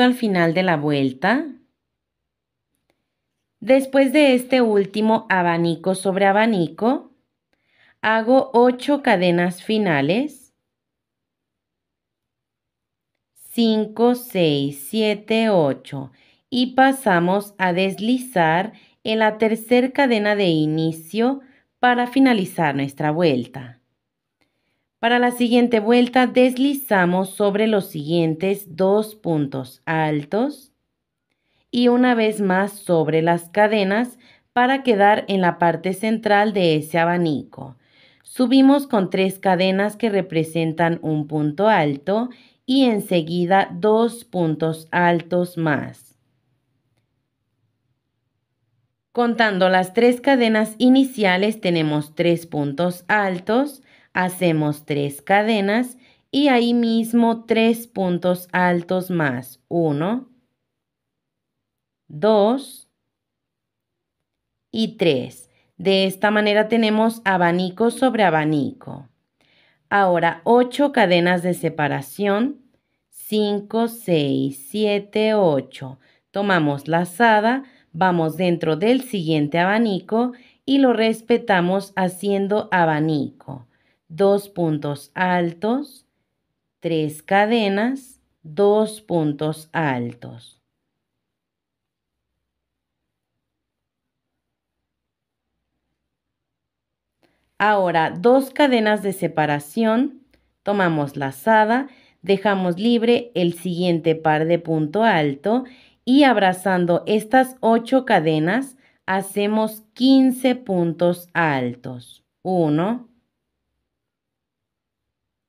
al final de la vuelta. Después de este último abanico sobre abanico, hago 8 cadenas finales. 5, 6, 7, 8 y pasamos a deslizar en la tercera cadena de inicio para finalizar nuestra vuelta. Para la siguiente vuelta deslizamos sobre los siguientes dos puntos altos y una vez más sobre las cadenas para quedar en la parte central de ese abanico. Subimos con tres cadenas que representan un punto alto y enseguida dos puntos altos más. Contando las tres cadenas iniciales tenemos tres puntos altos hacemos tres cadenas y ahí mismo tres puntos altos más. Uno, dos y tres. De esta manera tenemos abanico sobre abanico. Ahora ocho cadenas de separación. 5, 6, siete, 8. Tomamos lazada, vamos dentro del siguiente abanico y lo respetamos haciendo abanico dos puntos altos, tres cadenas, dos puntos altos. Ahora, dos cadenas de separación, tomamos lazada, dejamos libre el siguiente par de punto alto y abrazando estas ocho cadenas, hacemos 15 puntos altos. 1,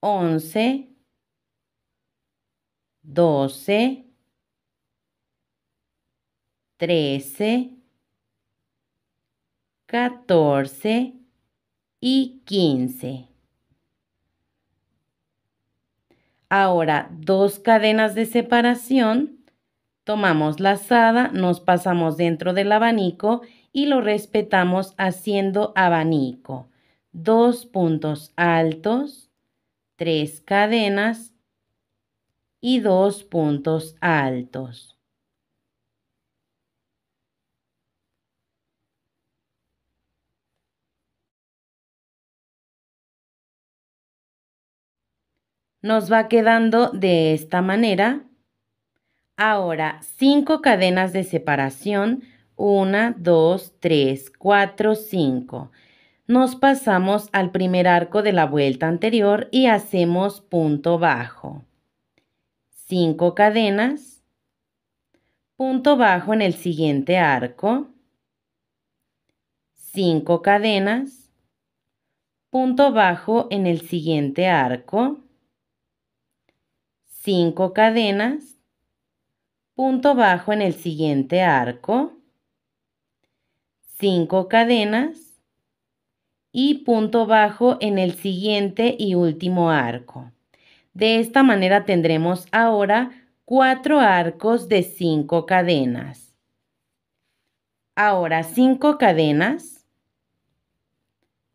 once, doce, trece, catorce y quince. Ahora, dos cadenas de separación. Tomamos la lazada, nos pasamos dentro del abanico y lo respetamos haciendo abanico. Dos puntos altos, tres cadenas y dos puntos altos. Nos va quedando de esta manera. Ahora, cinco cadenas de separación. Una, dos, tres, cuatro, cinco nos pasamos al primer arco de la vuelta anterior y hacemos punto bajo. 5 cadenas, punto bajo en el siguiente arco, 5 cadenas, punto bajo en el siguiente arco, 5 cadenas, punto bajo en el siguiente arco, 5 cadenas, y punto bajo en el siguiente y último arco. De esta manera tendremos ahora cuatro arcos de cinco cadenas. Ahora cinco cadenas.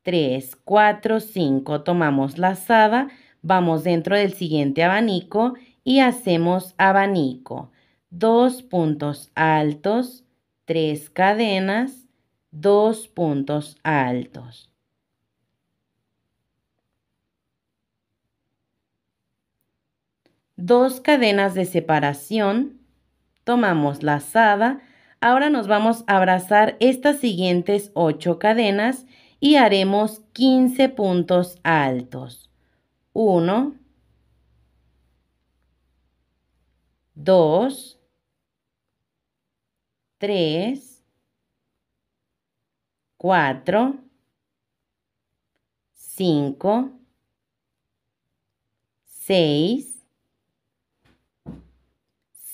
3, 4, 5. Tomamos lazada, vamos dentro del siguiente abanico y hacemos abanico. Dos puntos altos, tres cadenas, dos puntos altos. dos cadenas de separación, tomamos lazada, ahora nos vamos a abrazar estas siguientes 8 cadenas y haremos 15 puntos altos. 1, 2, 3, 4, 5, 6,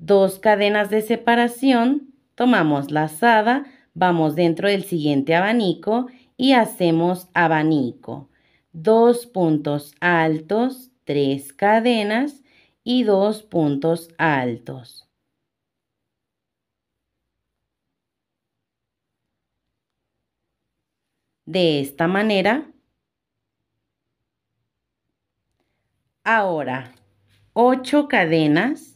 dos cadenas de separación, tomamos lazada, vamos dentro del siguiente abanico y hacemos abanico. Dos puntos altos, tres cadenas y dos puntos altos. De esta manera. Ahora, ocho cadenas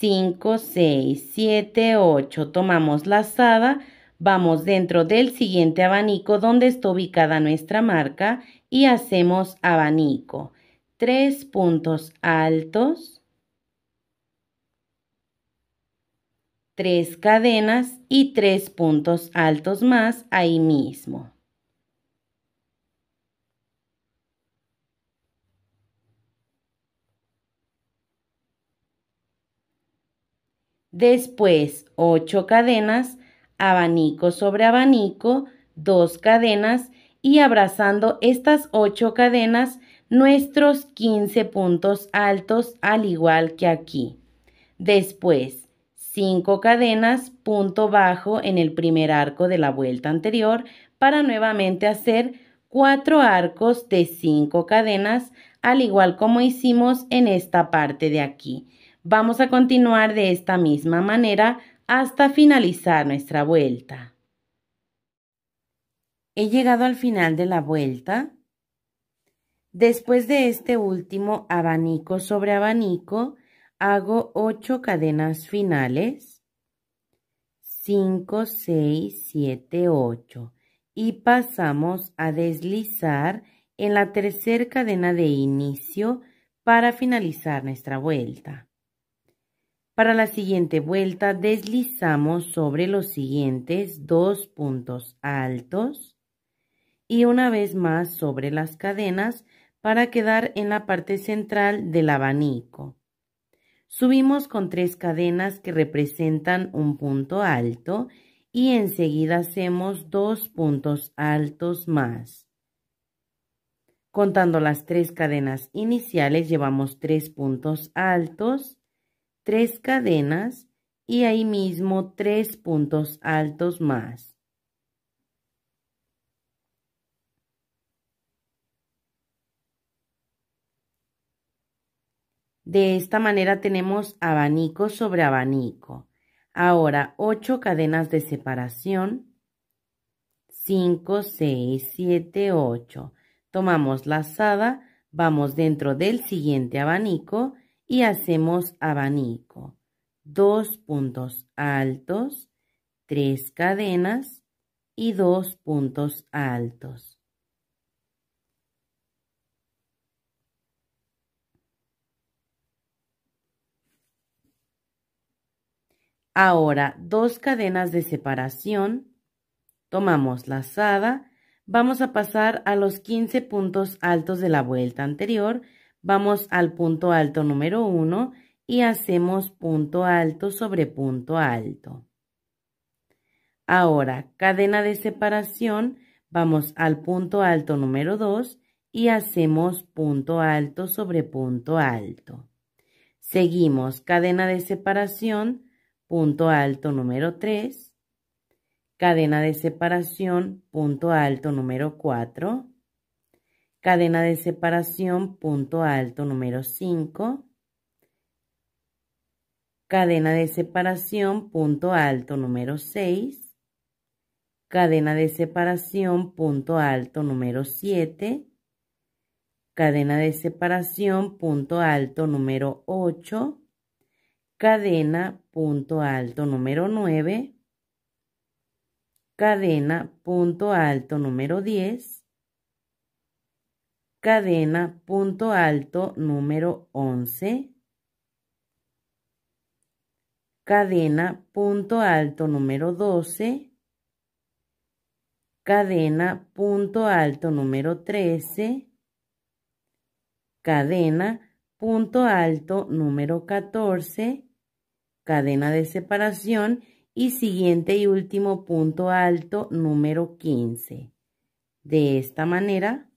5, 6, 7, 8. Tomamos la lazada, vamos dentro del siguiente abanico donde está ubicada nuestra marca y hacemos abanico. 3 puntos altos, 3 cadenas y 3 puntos altos más ahí mismo. Después, 8 cadenas, abanico sobre abanico, 2 cadenas y abrazando estas 8 cadenas, nuestros 15 puntos altos al igual que aquí. Después, 5 cadenas, punto bajo en el primer arco de la vuelta anterior para nuevamente hacer 4 arcos de 5 cadenas al igual como hicimos en esta parte de aquí. Vamos a continuar de esta misma manera hasta finalizar nuestra vuelta. He llegado al final de la vuelta. Después de este último abanico sobre abanico, hago 8 cadenas finales. 5, 6, 7, 8. Y pasamos a deslizar en la tercera cadena de inicio para finalizar nuestra vuelta. Para la siguiente vuelta deslizamos sobre los siguientes dos puntos altos y una vez más sobre las cadenas para quedar en la parte central del abanico. Subimos con tres cadenas que representan un punto alto y enseguida hacemos dos puntos altos más. Contando las tres cadenas iniciales llevamos tres puntos altos tres cadenas y ahí mismo tres puntos altos más. De esta manera tenemos abanico sobre abanico. Ahora ocho cadenas de separación. 5, 6, 7, 8. Tomamos lazada, vamos dentro del siguiente abanico y hacemos abanico. Dos puntos altos, tres cadenas y dos puntos altos. Ahora, dos cadenas de separación, tomamos lazada, vamos a pasar a los 15 puntos altos de la vuelta anterior, Vamos al punto alto número 1 y hacemos punto alto sobre punto alto. Ahora, cadena de separación, vamos al punto alto número 2 y hacemos punto alto sobre punto alto. Seguimos cadena de separación, punto alto número 3, cadena de separación, punto alto número 4, cadena de separación, punto alto número 5, cadena de separación, punto alto número 6, cadena de separación, punto alto número 7, cadena de separación, punto alto número 8, cadena, punto alto número 9, cadena, punto alto número 10, cadena punto alto número 11, cadena punto alto número 12, cadena punto alto número 13, cadena punto alto número 14, cadena de separación y siguiente y último punto alto número 15. De esta manera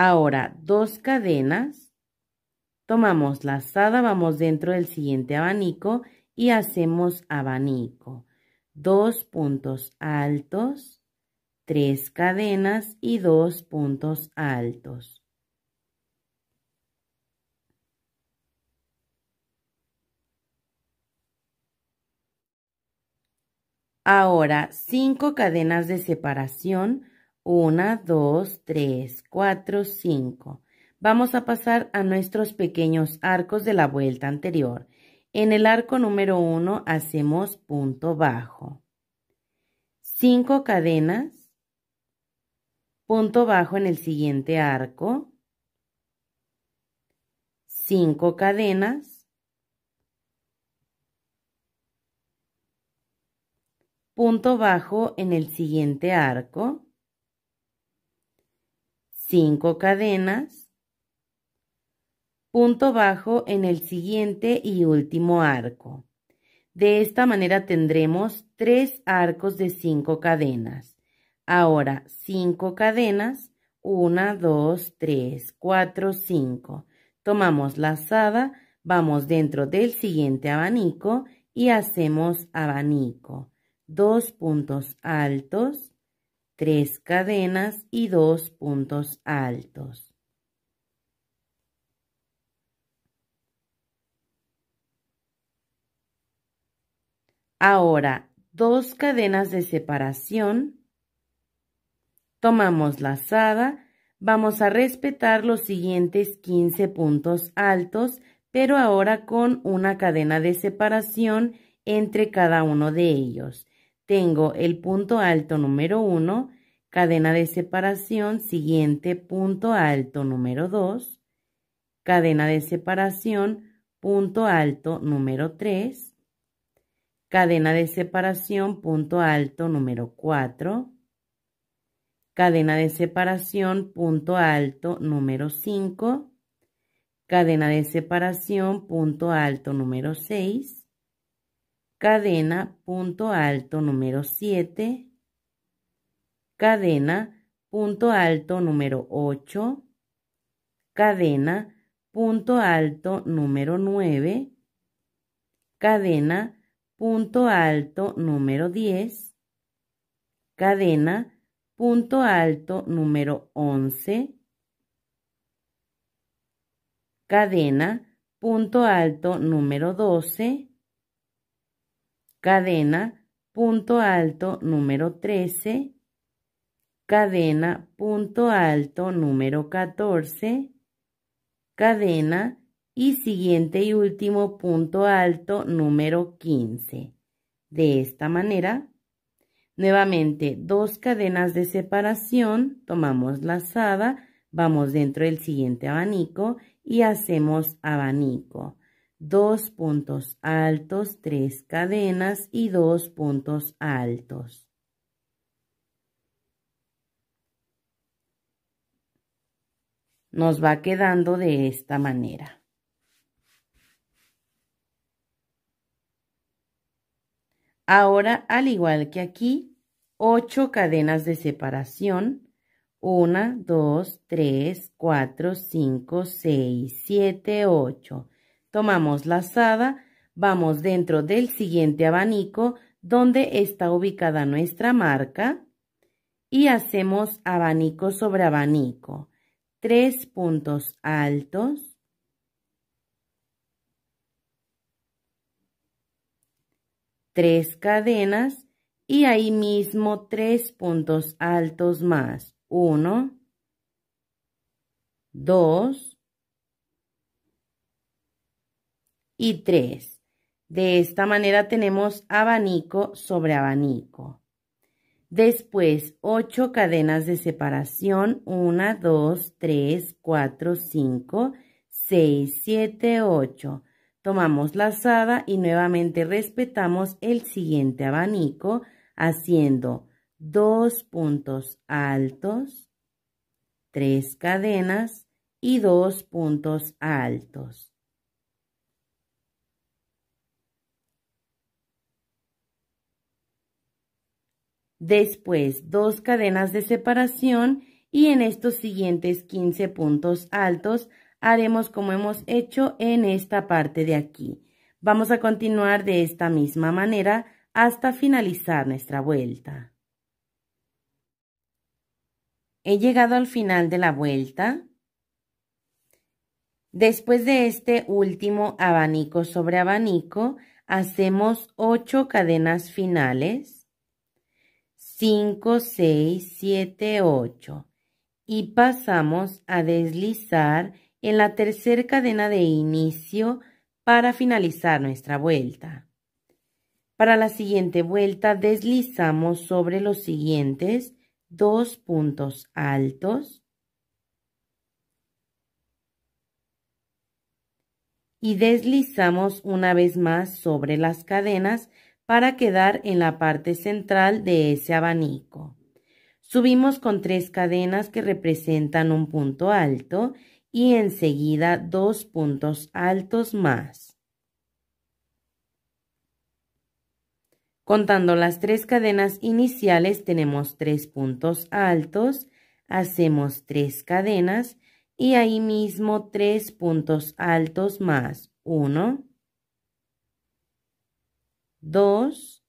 Ahora, dos cadenas. Tomamos la lazada, vamos dentro del siguiente abanico y hacemos abanico. Dos puntos altos, tres cadenas y dos puntos altos. Ahora, cinco cadenas de separación 1, 2, 3, 4, 5. Vamos a pasar a nuestros pequeños arcos de la vuelta anterior. En el arco número 1 hacemos punto bajo. 5 cadenas. Punto bajo en el siguiente arco. 5 cadenas. Punto bajo en el siguiente arco. 5 cadenas, punto bajo en el siguiente y último arco. De esta manera tendremos tres arcos de cinco cadenas. Ahora cinco cadenas, una, 2, tres, cuatro, cinco. Tomamos lazada, vamos dentro del siguiente abanico y hacemos abanico. Dos puntos altos, tres cadenas y dos puntos altos. Ahora, dos cadenas de separación. Tomamos lazada. Vamos a respetar los siguientes 15 puntos altos, pero ahora con una cadena de separación entre cada uno de ellos tengo el punto alto número 1, cadena de separación, siguiente punto alto número 2, cadena de separación, punto alto número 3, cadena de separación, punto alto número 4, cadena de separación, punto alto número 5, cadena de separación, punto alto número 6, cadena, punto alto número 7, cadena, punto alto número 8, cadena, punto alto número nueve. cadena, punto alto número 10, cadena, punto alto número once. cadena, punto alto número doce cadena, punto alto número 13, cadena, punto alto número 14, cadena y siguiente y último punto alto número 15. De esta manera, nuevamente dos cadenas de separación, tomamos lazada, vamos dentro del siguiente abanico y hacemos abanico dos puntos altos, tres cadenas y dos puntos altos. Nos va quedando de esta manera. Ahora, al igual que aquí, ocho cadenas de separación. Una, dos, tres, cuatro, cinco, seis, siete, ocho. Tomamos lazada, vamos dentro del siguiente abanico donde está ubicada nuestra marca y hacemos abanico sobre abanico. Tres puntos altos. Tres cadenas y ahí mismo tres puntos altos más. Uno, dos, y 3. De esta manera tenemos abanico sobre abanico. Después, 8 cadenas de separación, 1, 2, 3, 4, 5, 6, 7, 8. Tomamos lazada y nuevamente respetamos el siguiente abanico haciendo dos puntos altos, tres cadenas y dos puntos altos. después dos cadenas de separación y en estos siguientes 15 puntos altos haremos como hemos hecho en esta parte de aquí. Vamos a continuar de esta misma manera hasta finalizar nuestra vuelta. He llegado al final de la vuelta. Después de este último abanico sobre abanico, hacemos 8 cadenas finales. 5, 6, 7, 8 y pasamos a deslizar en la tercera cadena de inicio para finalizar nuestra vuelta. Para la siguiente vuelta deslizamos sobre los siguientes dos puntos altos y deslizamos una vez más sobre las cadenas para quedar en la parte central de ese abanico. Subimos con tres cadenas que representan un punto alto y enseguida dos puntos altos más. Contando las tres cadenas iniciales tenemos tres puntos altos, hacemos tres cadenas y ahí mismo tres puntos altos más. uno 2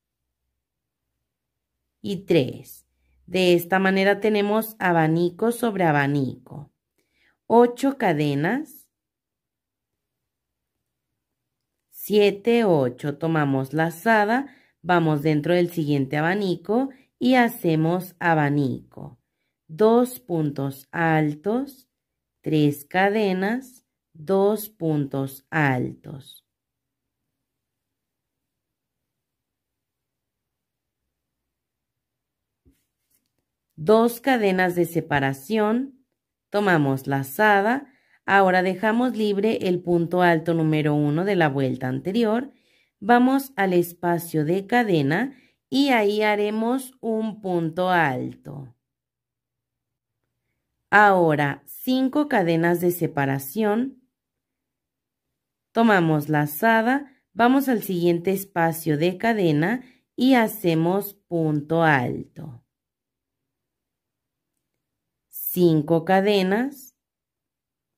y 3. De esta manera tenemos abanico sobre abanico. 8 cadenas. 7, 8. Tomamos lazada, vamos dentro del siguiente abanico y hacemos abanico. 2 puntos altos, 3 cadenas, 2 puntos altos. dos cadenas de separación, tomamos lazada, ahora dejamos libre el punto alto número uno de la vuelta anterior, vamos al espacio de cadena y ahí haremos un punto alto. Ahora, cinco cadenas de separación, tomamos lazada, vamos al siguiente espacio de cadena y hacemos punto alto. Cinco cadenas,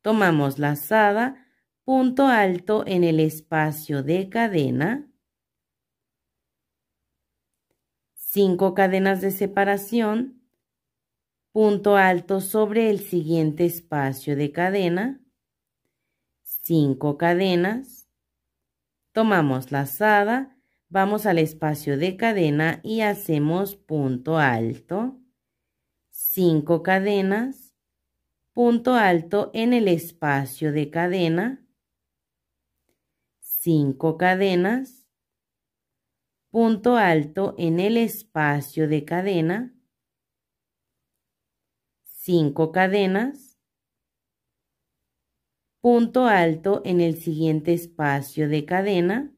tomamos lazada, punto alto en el espacio de cadena, cinco cadenas de separación, punto alto sobre el siguiente espacio de cadena, cinco cadenas, tomamos lazada, vamos al espacio de cadena y hacemos punto alto, 5 cadenas, punto alto en el espacio de cadena, 5 cadenas, punto alto en el espacio de cadena, 5 cadenas, punto alto en el siguiente espacio de cadena,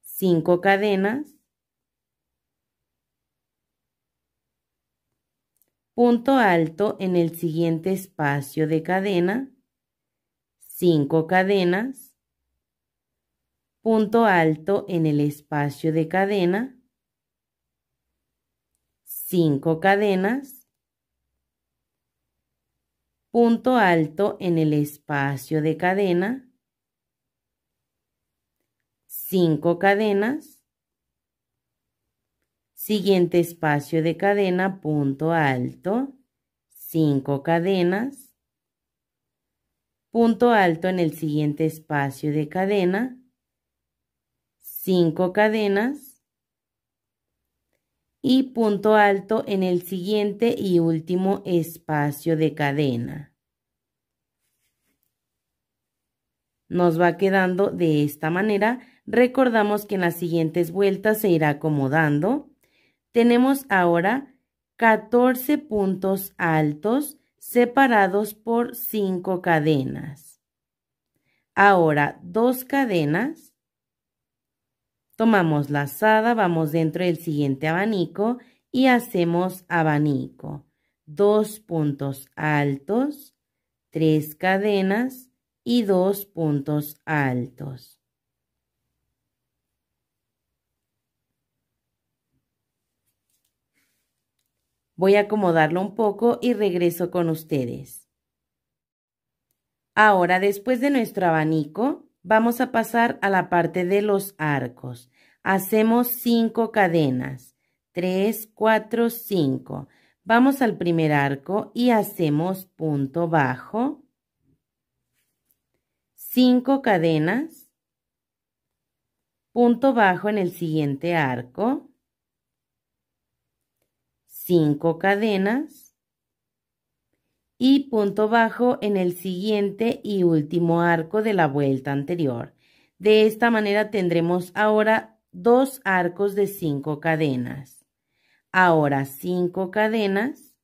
5 cadenas, punto alto en el siguiente espacio de cadena, 5 cadenas, punto alto en el espacio de cadena, 5 cadenas, punto alto en el espacio de cadena, 5 cadenas, Siguiente espacio de cadena, punto alto, cinco cadenas. Punto alto en el siguiente espacio de cadena, cinco cadenas. Y punto alto en el siguiente y último espacio de cadena. Nos va quedando de esta manera. Recordamos que en las siguientes vueltas se irá acomodando tenemos ahora 14 puntos altos separados por 5 cadenas. Ahora, dos cadenas. Tomamos lazada, vamos dentro del siguiente abanico y hacemos abanico. Dos puntos altos, tres cadenas y dos puntos altos. Voy a acomodarlo un poco y regreso con ustedes. Ahora, después de nuestro abanico, vamos a pasar a la parte de los arcos. Hacemos cinco cadenas. 3, 4, 5. Vamos al primer arco y hacemos punto bajo. 5 cadenas. Punto bajo en el siguiente arco. Cinco cadenas y punto bajo en el siguiente y último arco de la vuelta anterior. De esta manera tendremos ahora dos arcos de cinco cadenas. Ahora cinco cadenas,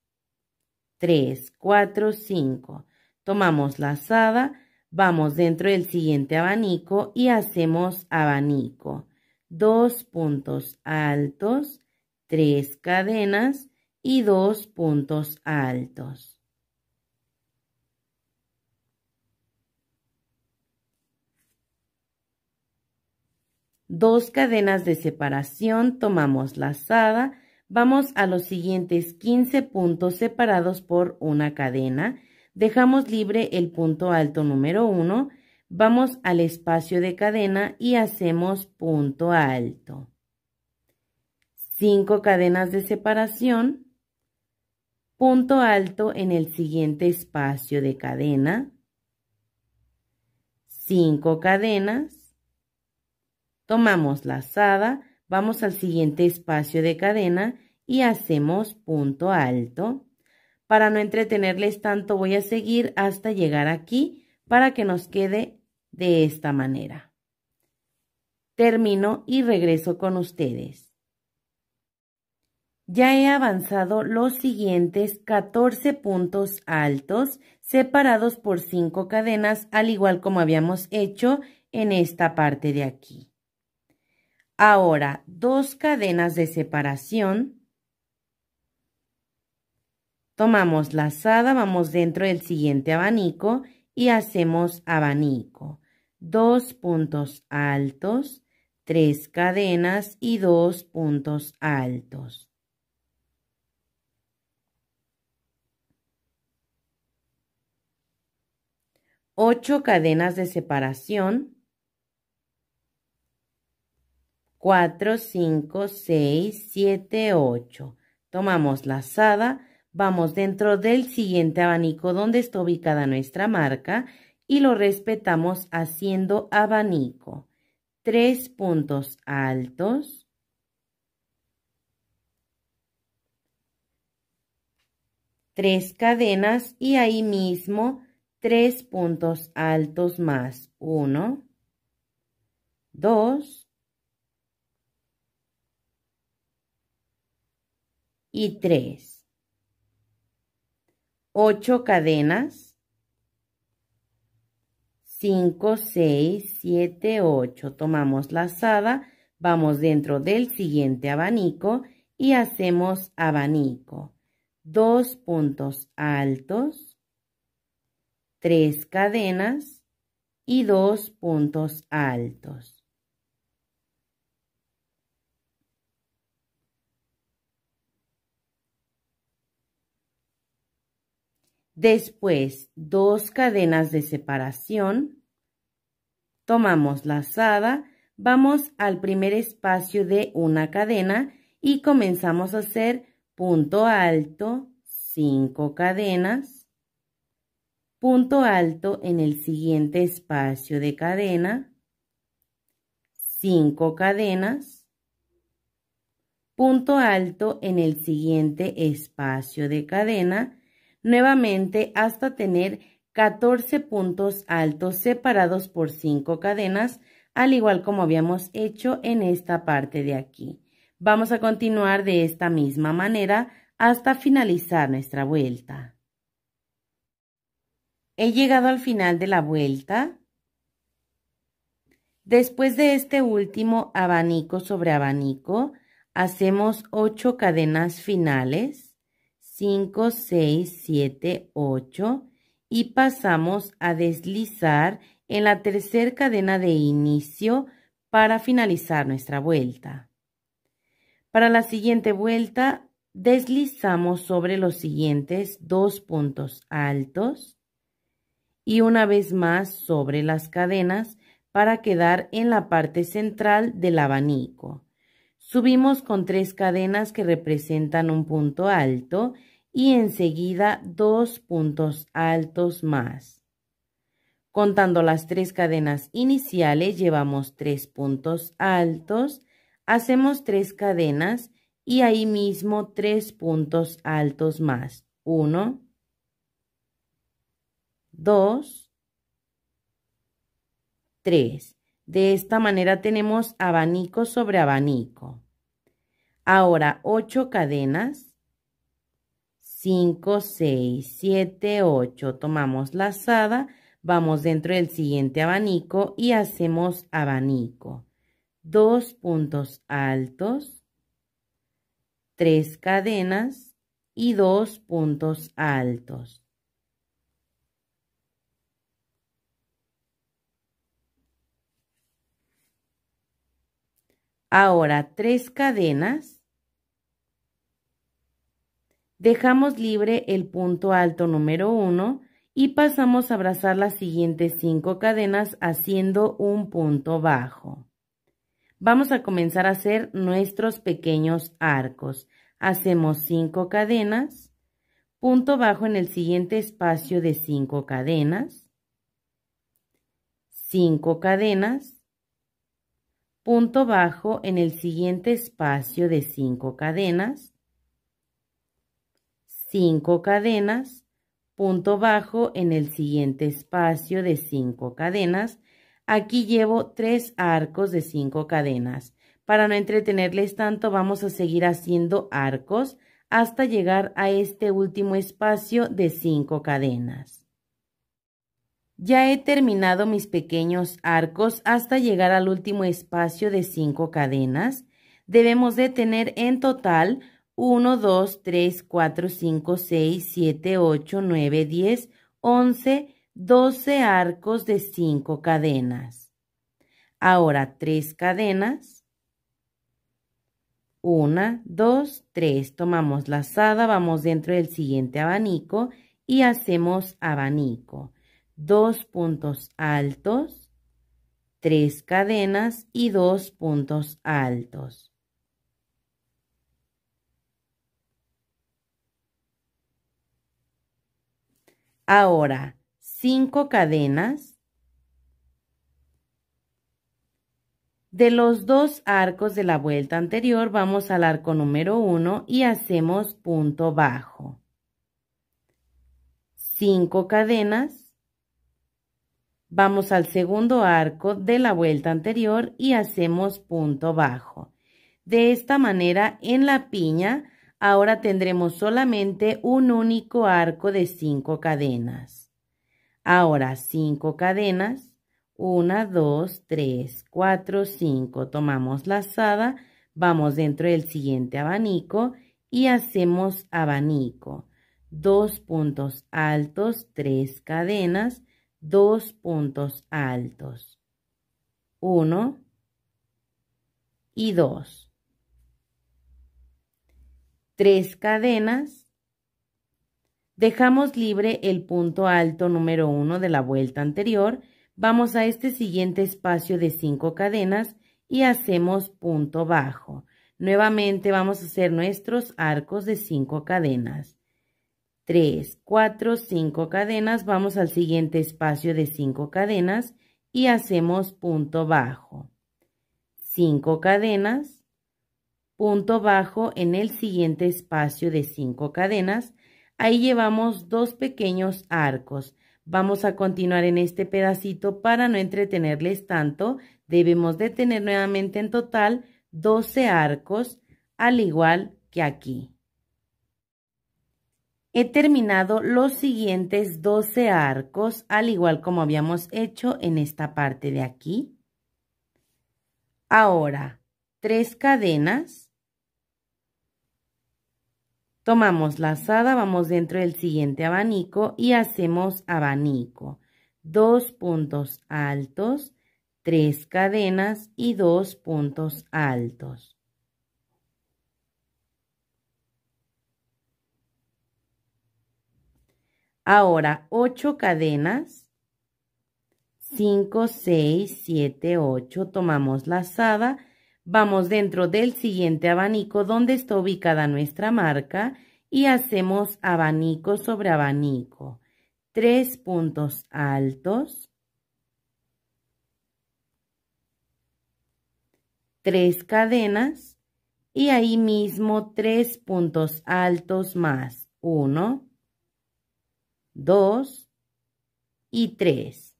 tres, cuatro, cinco. Tomamos lazada, vamos dentro del siguiente abanico y hacemos abanico. Dos puntos altos, tres cadenas, y dos puntos altos. Dos cadenas de separación, tomamos lazada, vamos a los siguientes 15 puntos separados por una cadena, dejamos libre el punto alto número 1, vamos al espacio de cadena y hacemos punto alto. Cinco cadenas de separación, punto alto en el siguiente espacio de cadena, 5 cadenas, tomamos lazada, vamos al siguiente espacio de cadena y hacemos punto alto. Para no entretenerles tanto voy a seguir hasta llegar aquí para que nos quede de esta manera. Termino y regreso con ustedes ya he avanzado los siguientes 14 puntos altos separados por 5 cadenas, al igual como habíamos hecho en esta parte de aquí. Ahora, dos cadenas de separación. Tomamos lazada, vamos dentro del siguiente abanico y hacemos abanico. Dos puntos altos, tres cadenas y dos puntos altos 8 cadenas de separación, 4, 5, 6, 7, 8. Tomamos lazada, vamos dentro del siguiente abanico donde está ubicada nuestra marca y lo respetamos haciendo abanico. Tres puntos altos. Tres cadenas y ahí mismo tres puntos altos más uno, dos y tres. Ocho cadenas. Cinco, seis, siete, ocho. Tomamos la lazada, vamos dentro del siguiente abanico y hacemos abanico. Dos puntos altos tres cadenas y dos puntos altos. Después, dos cadenas de separación. Tomamos lazada, vamos al primer espacio de una cadena y comenzamos a hacer punto alto, cinco cadenas punto alto en el siguiente espacio de cadena, 5 cadenas, punto alto en el siguiente espacio de cadena, nuevamente hasta tener 14 puntos altos separados por 5 cadenas, al igual como habíamos hecho en esta parte de aquí. Vamos a continuar de esta misma manera hasta finalizar nuestra vuelta. He llegado al final de la vuelta. Después de este último abanico sobre abanico, hacemos 8 cadenas finales, 5, 6, 7, 8 y pasamos a deslizar en la tercera cadena de inicio para finalizar nuestra vuelta. Para la siguiente vuelta, deslizamos sobre los siguientes dos puntos altos, y una vez más sobre las cadenas para quedar en la parte central del abanico. Subimos con tres cadenas que representan un punto alto y enseguida dos puntos altos más. Contando las tres cadenas iniciales llevamos tres puntos altos, hacemos tres cadenas y ahí mismo tres puntos altos más. Uno, 2, 3. De esta manera tenemos abanico sobre abanico. Ahora 8 cadenas. 5, 6, 7, 8. Tomamos lazada, vamos dentro del siguiente abanico y hacemos abanico. Dos puntos altos, tres cadenas y dos puntos altos. Ahora, tres cadenas. Dejamos libre el punto alto número 1 y pasamos a abrazar las siguientes cinco cadenas haciendo un punto bajo. Vamos a comenzar a hacer nuestros pequeños arcos. Hacemos cinco cadenas, punto bajo en el siguiente espacio de cinco cadenas, cinco cadenas, punto bajo en el siguiente espacio de 5 cadenas, 5 cadenas, punto bajo en el siguiente espacio de 5 cadenas. Aquí llevo 3 arcos de 5 cadenas. Para no entretenerles tanto vamos a seguir haciendo arcos hasta llegar a este último espacio de 5 cadenas. Ya he terminado mis pequeños arcos hasta llegar al último espacio de cinco cadenas. Debemos de tener en total 1, 2, 3, 4, 5, 6, 7, 8, 9, 10, 11, 12 arcos de 5 cadenas. Ahora 3 cadenas. 1, 2, 3. Tomamos lazada, vamos dentro del siguiente abanico y hacemos abanico dos puntos altos, tres cadenas y dos puntos altos. Ahora, cinco cadenas. De los dos arcos de la vuelta anterior, vamos al arco número uno y hacemos punto bajo. 5 cadenas. Vamos al segundo arco de la vuelta anterior y hacemos punto bajo. De esta manera, en la piña, ahora tendremos solamente un único arco de cinco cadenas. Ahora cinco cadenas, una, dos, tres, cuatro, cinco. Tomamos lazada, vamos dentro del siguiente abanico y hacemos abanico. Dos puntos altos, tres cadenas, dos puntos altos. Uno y dos. Tres cadenas. Dejamos libre el punto alto número uno de la vuelta anterior. Vamos a este siguiente espacio de cinco cadenas y hacemos punto bajo. Nuevamente vamos a hacer nuestros arcos de cinco cadenas. 3, 4, 5 cadenas, vamos al siguiente espacio de 5 cadenas y hacemos punto bajo. 5 cadenas, punto bajo en el siguiente espacio de 5 cadenas. Ahí llevamos dos pequeños arcos. Vamos a continuar en este pedacito para no entretenerles tanto. Debemos de tener nuevamente en total 12 arcos, al igual que aquí he terminado los siguientes 12 arcos, al igual como habíamos hecho en esta parte de aquí. Ahora, tres cadenas. Tomamos lazada, vamos dentro del siguiente abanico y hacemos abanico. Dos puntos altos, tres cadenas y dos puntos altos. Ahora, ocho cadenas. 5, 6, 7, 8. Tomamos lazada. Vamos dentro del siguiente abanico donde está ubicada nuestra marca y hacemos abanico sobre abanico. Tres puntos altos. Tres cadenas. Y ahí mismo tres puntos altos más. Uno. 2 y 3.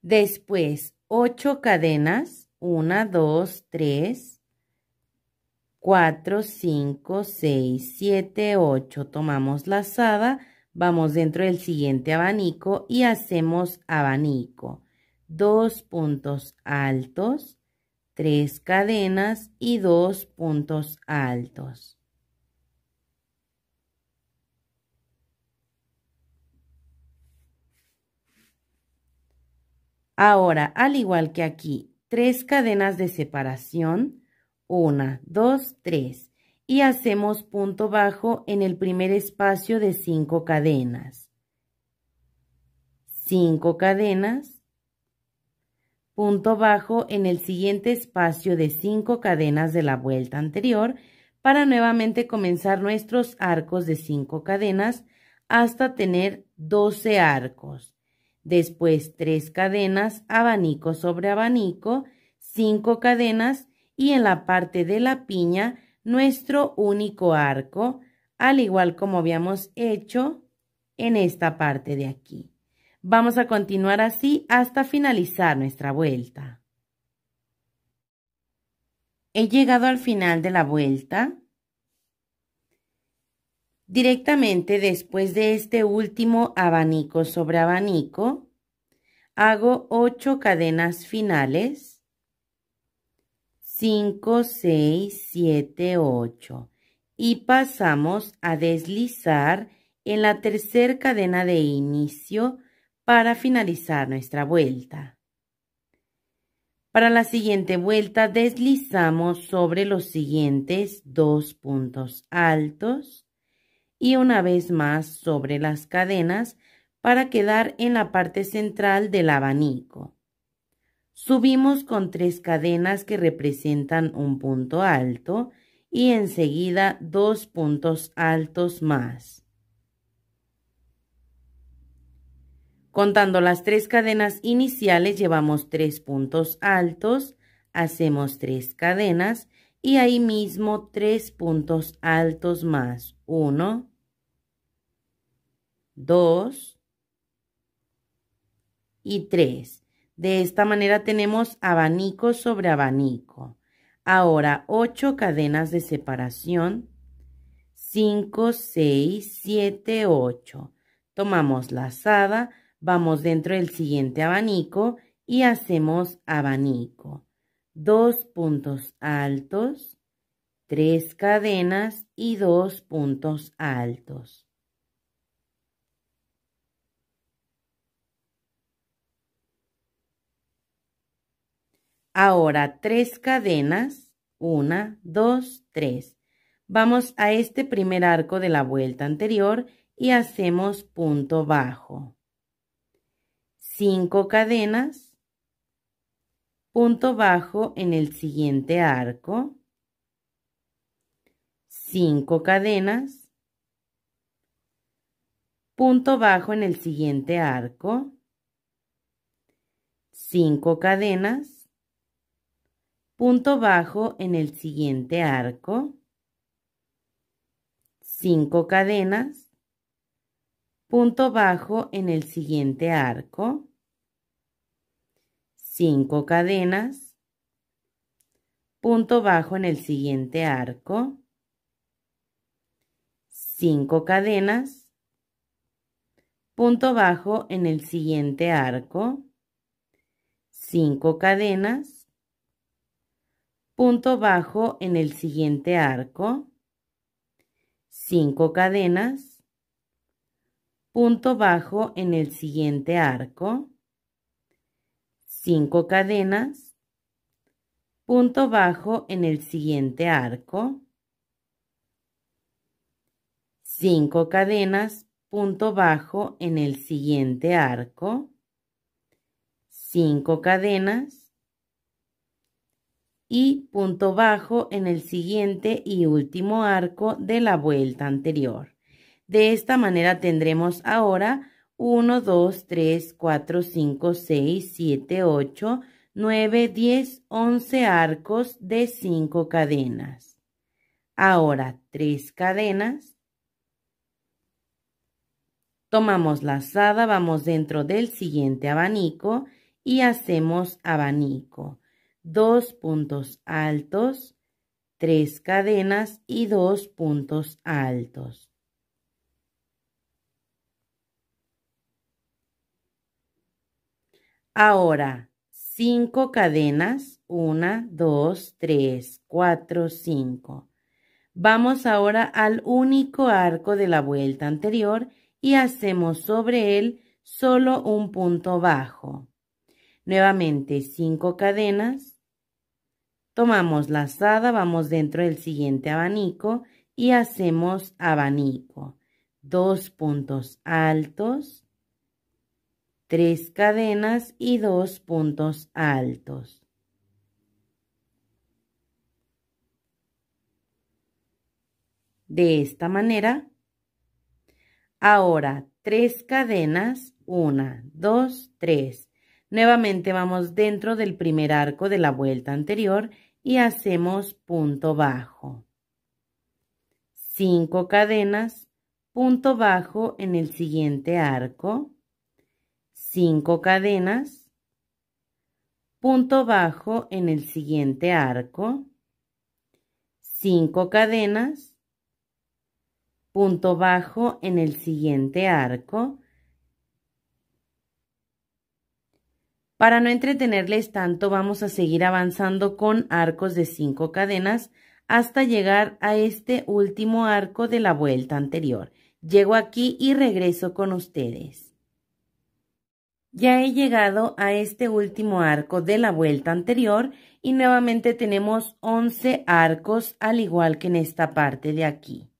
Después, 8 cadenas, 1, 2, 3, 4, 5, 6, 7, 8. Tomamos lazada, vamos dentro del siguiente abanico y hacemos abanico. 2 puntos altos, 3 cadenas y 2 puntos altos. Ahora, al igual que aquí, tres cadenas de separación, una, dos, tres, y hacemos punto bajo en el primer espacio de cinco cadenas. Cinco cadenas, punto bajo en el siguiente espacio de cinco cadenas de la vuelta anterior para nuevamente comenzar nuestros arcos de cinco cadenas hasta tener 12 arcos después tres cadenas, abanico sobre abanico, cinco cadenas y en la parte de la piña nuestro único arco, al igual como habíamos hecho en esta parte de aquí. Vamos a continuar así hasta finalizar nuestra vuelta. He llegado al final de la vuelta. Directamente después de este último abanico sobre abanico, hago ocho cadenas finales. 5, 6, 7, 8. Y pasamos a deslizar en la tercera cadena de inicio para finalizar nuestra vuelta. Para la siguiente vuelta deslizamos sobre los siguientes dos puntos altos y una vez más sobre las cadenas para quedar en la parte central del abanico. Subimos con tres cadenas que representan un punto alto y enseguida dos puntos altos más. Contando las tres cadenas iniciales llevamos tres puntos altos, hacemos tres cadenas y ahí mismo tres puntos altos más. Uno, dos y tres. De esta manera tenemos abanico sobre abanico. Ahora ocho cadenas de separación. 5, 6, siete 8. Tomamos la lazada, vamos dentro del siguiente abanico y hacemos abanico dos puntos altos, tres cadenas y dos puntos altos. Ahora tres cadenas, una, dos, tres. Vamos a este primer arco de la vuelta anterior y hacemos punto bajo. Cinco cadenas, punto bajo en el siguiente arco, 5 cadenas, punto bajo en el siguiente arco, 5 cadenas, punto bajo en el siguiente arco, 5 cadenas, punto bajo en el siguiente arco, 5 cadenas, punto bajo en el siguiente arco, 5 cadenas, punto bajo en el siguiente arco, 5 cadenas, punto bajo en el siguiente arco, 5 cadenas, punto bajo en el siguiente arco, 5 cadenas, punto bajo en el siguiente arco, 5 cadenas, punto bajo en el siguiente arco, 5 cadenas y punto bajo en el siguiente y último arco de la vuelta anterior. De esta manera tendremos ahora 1, 2, 3, 4, 5, 6, 7, 8, 9, 10, 11 arcos de 5 cadenas. Ahora 3 cadenas. Tomamos lazada, vamos dentro del siguiente abanico y hacemos abanico. 2 puntos altos, 3 cadenas y 2 puntos altos. Ahora, cinco cadenas, una, dos, tres, cuatro, cinco. Vamos ahora al único arco de la vuelta anterior y hacemos sobre él solo un punto bajo. Nuevamente, cinco cadenas. Tomamos lazada, vamos dentro del siguiente abanico y hacemos abanico. Dos puntos altos tres cadenas y dos puntos altos. De esta manera, ahora tres cadenas, una, dos, tres. Nuevamente vamos dentro del primer arco de la vuelta anterior y hacemos punto bajo. Cinco cadenas, punto bajo en el siguiente arco. 5 cadenas, punto bajo en el siguiente arco, 5 cadenas, punto bajo en el siguiente arco. Para no entretenerles tanto, vamos a seguir avanzando con arcos de 5 cadenas hasta llegar a este último arco de la vuelta anterior. Llego aquí y regreso con ustedes. Ya he llegado a este último arco de la vuelta anterior y nuevamente tenemos 11 arcos al igual que en esta parte de aquí.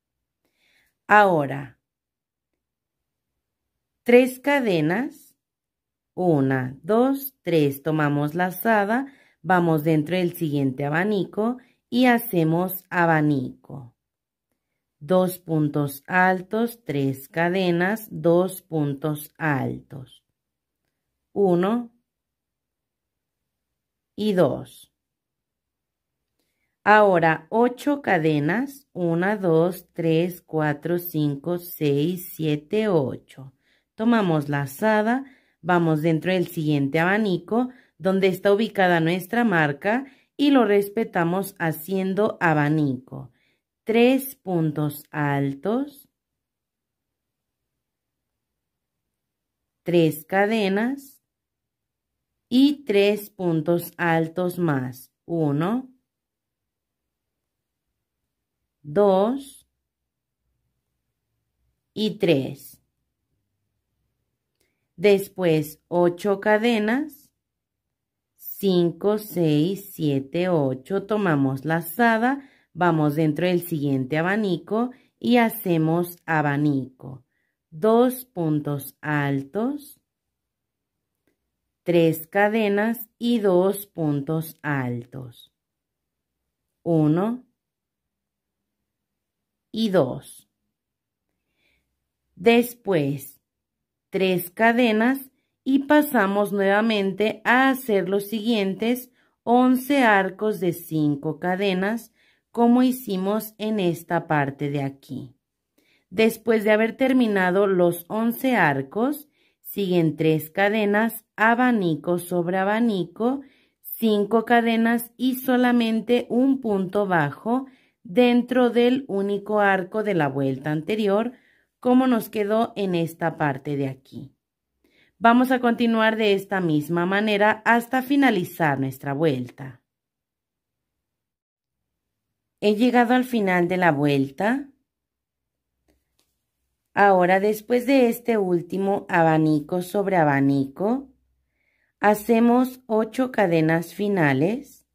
Ahora, tres cadenas, una, dos, tres, tomamos lazada, vamos dentro del siguiente abanico y hacemos abanico. Dos puntos altos, tres cadenas, dos puntos altos 1 y 2. Ahora, 8 cadenas, 1, 2, 3, 4, 5, 6, 7, 8. Tomamos lazada, vamos dentro del siguiente abanico, donde está ubicada nuestra marca, y lo respetamos haciendo abanico. 3 puntos altos, 3 cadenas, y tres puntos altos más. Uno, dos y tres. Después ocho cadenas. cinco seis siete ocho tomamos la lazada, vamos dentro del siguiente abanico y hacemos abanico. Dos puntos altos, tres cadenas y dos puntos altos. 1 y 2 Después, tres cadenas y pasamos nuevamente a hacer los siguientes 11 arcos de 5 cadenas como hicimos en esta parte de aquí. Después de haber terminado los 11 arcos, Siguen tres cadenas, abanico sobre abanico, cinco cadenas y solamente un punto bajo dentro del único arco de la vuelta anterior, como nos quedó en esta parte de aquí. Vamos a continuar de esta misma manera hasta finalizar nuestra vuelta. He llegado al final de la vuelta. Ahora, después de este último abanico sobre abanico, hacemos 8 cadenas finales,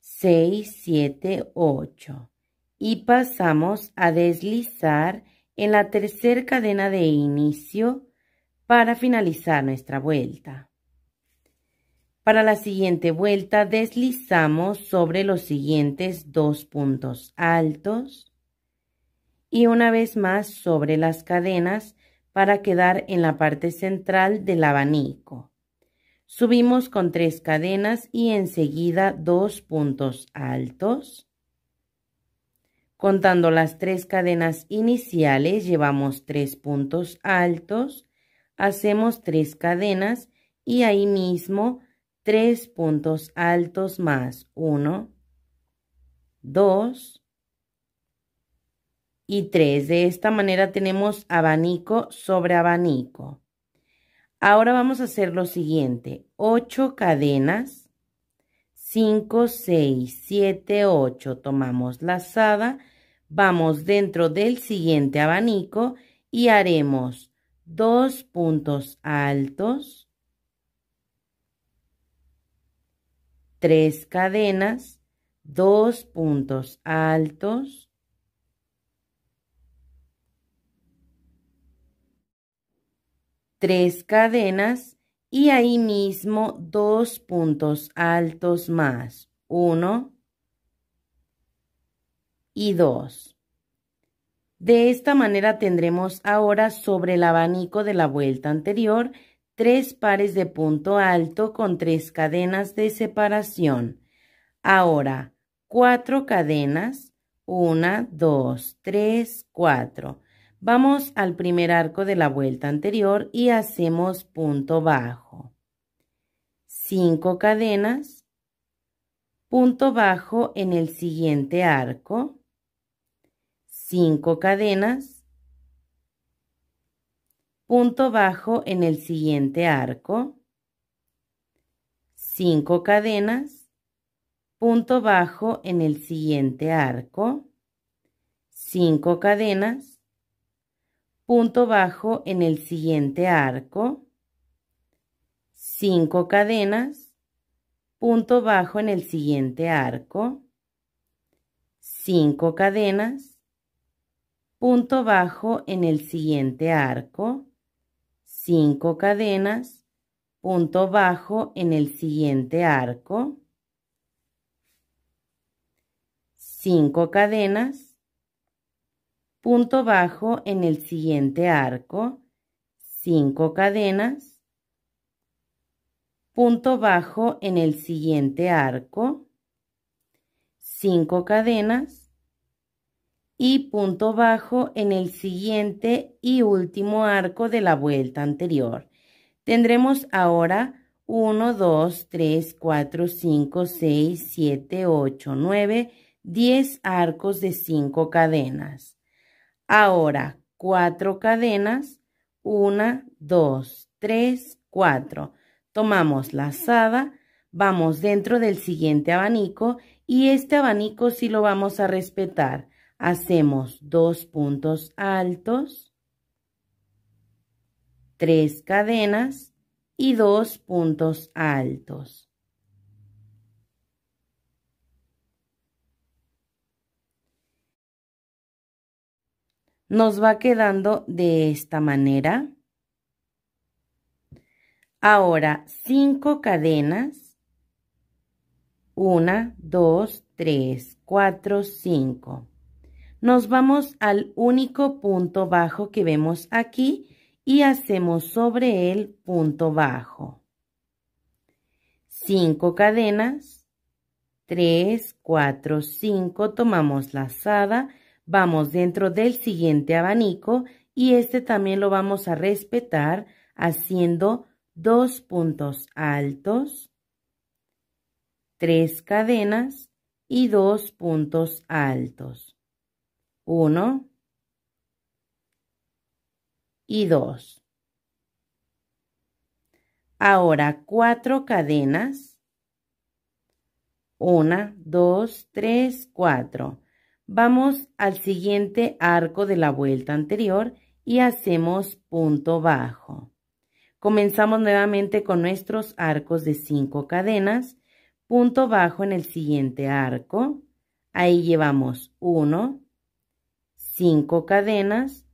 6, 7, 8, y pasamos a deslizar en la tercera cadena de inicio para finalizar nuestra vuelta. Para la siguiente vuelta deslizamos sobre los siguientes dos puntos altos y una vez más sobre las cadenas para quedar en la parte central del abanico. Subimos con tres cadenas y enseguida dos puntos altos. Contando las tres cadenas iniciales, llevamos tres puntos altos, hacemos tres cadenas y ahí mismo tres puntos altos más. Uno, dos, y tres De esta manera tenemos abanico sobre abanico. Ahora vamos a hacer lo siguiente. 8 cadenas. 5, 6, siete 8. Tomamos lazada. Vamos dentro del siguiente abanico y haremos dos puntos altos. Tres cadenas. Dos puntos altos tres cadenas y ahí mismo dos puntos altos más, uno y dos. De esta manera tendremos ahora sobre el abanico de la vuelta anterior tres pares de punto alto con tres cadenas de separación. Ahora, cuatro cadenas, una, dos, tres, cuatro. Vamos al primer arco de la vuelta anterior y hacemos punto bajo. Cinco cadenas, punto bajo en el siguiente arco, Cinco cadenas, punto bajo en el siguiente arco, Cinco cadenas, punto bajo en el siguiente arco, Cinco cadenas, punto bajo en el siguiente arco, Cinco cadenas, punto bajo en el siguiente arco, cinco cadenas, punto bajo en el siguiente arco, cinco cadenas, punto bajo en el siguiente arco, 5 cadenas, punto bajo en el siguiente arco, 5 cadenas, punto bajo en el siguiente arco, 5 cadenas y punto bajo en el siguiente y último arco de la vuelta anterior. Tendremos ahora 1, 2, 3, 4, 5, 6, 7, 8, 9, 10 arcos de 5 cadenas. Ahora, cuatro cadenas, una, dos, tres, cuatro. Tomamos la lazada, vamos dentro del siguiente abanico y este abanico sí lo vamos a respetar. Hacemos dos puntos altos, tres cadenas y dos puntos altos. nos va quedando de esta manera. Ahora, cinco cadenas. Una, dos, tres, cuatro, cinco. Nos vamos al único punto bajo que vemos aquí y hacemos sobre el punto bajo. Cinco cadenas. Tres, cuatro, cinco. Tomamos lazada vamos dentro del siguiente abanico y este también lo vamos a respetar haciendo dos puntos altos, tres cadenas y dos puntos altos. Uno y dos. Ahora cuatro cadenas. Una, dos, tres, cuatro Vamos al siguiente arco de la vuelta anterior y hacemos punto bajo. Comenzamos nuevamente con nuestros arcos de 5 cadenas, punto bajo en el siguiente arco. Ahí llevamos 1, 5 cadenas,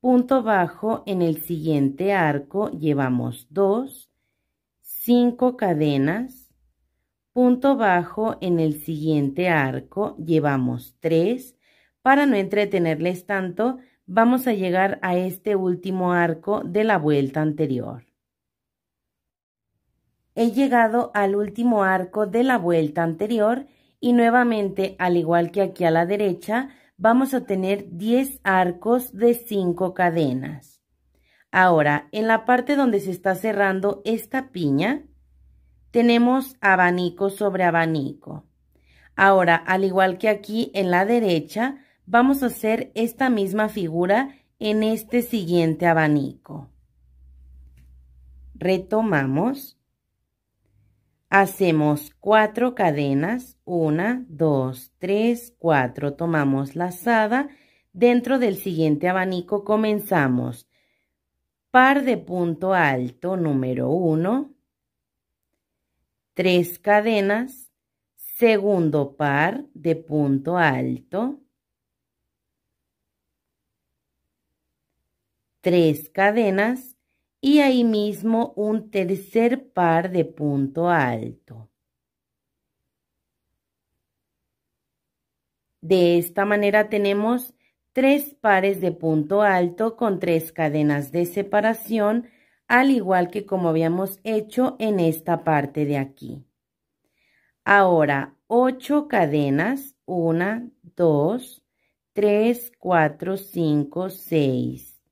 punto bajo en el siguiente arco llevamos 2, 5 cadenas, punto bajo en el siguiente arco, llevamos 3. Para no entretenerles tanto, vamos a llegar a este último arco de la vuelta anterior. He llegado al último arco de la vuelta anterior y nuevamente, al igual que aquí a la derecha, vamos a tener 10 arcos de 5 cadenas. Ahora, en la parte donde se está cerrando esta piña, tenemos abanico sobre abanico. Ahora, al igual que aquí en la derecha, vamos a hacer esta misma figura en este siguiente abanico. Retomamos. Hacemos cuatro cadenas, una, dos, tres, cuatro. Tomamos lazada. Dentro del siguiente abanico comenzamos par de punto alto número uno, tres cadenas, segundo par de punto alto, tres cadenas y ahí mismo un tercer par de punto alto. De esta manera tenemos tres pares de punto alto con tres cadenas de separación al igual que como habíamos hecho en esta parte de aquí. Ahora, 8 cadenas, 1, 2, 3, 4, 5, 6,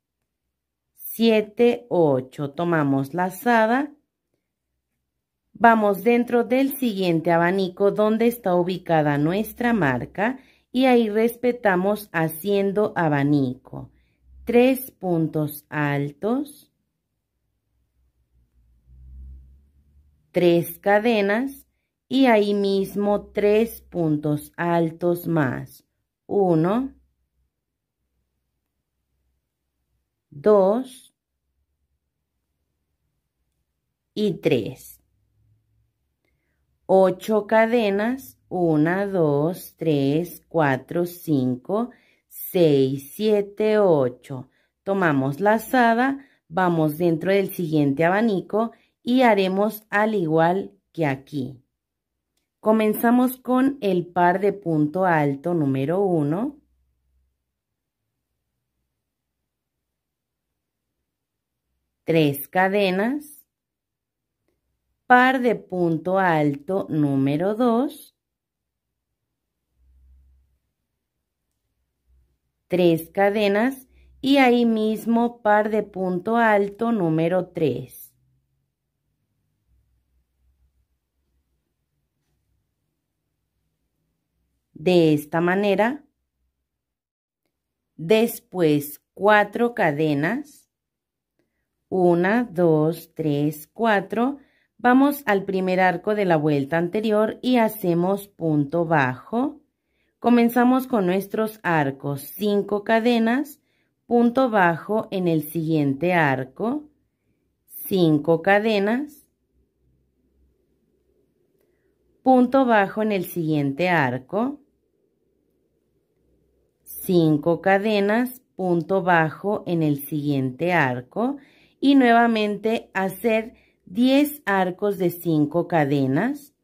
7, 8. Tomamos lazada. Vamos dentro del siguiente abanico donde está ubicada nuestra marca y ahí respetamos haciendo abanico. 3 puntos altos tres cadenas y ahí mismo tres puntos altos más. 1, 2 y 3. 8 cadenas. 1, 2, 3, 4, 5, 6, 7, 8. Tomamos lazada, vamos dentro del siguiente abanico y haremos al igual que aquí. Comenzamos con el par de punto alto número 1. Tres cadenas, par de punto alto número 2, tres cadenas y ahí mismo par de punto alto número 3. de esta manera. Después cuatro cadenas. Una, dos, tres, cuatro. Vamos al primer arco de la vuelta anterior y hacemos punto bajo. Comenzamos con nuestros arcos, cinco cadenas, punto bajo en el siguiente arco, cinco cadenas, punto bajo en el siguiente arco, 5 cadenas, punto bajo en el siguiente arco y nuevamente hacer 10 arcos de 5 cadenas,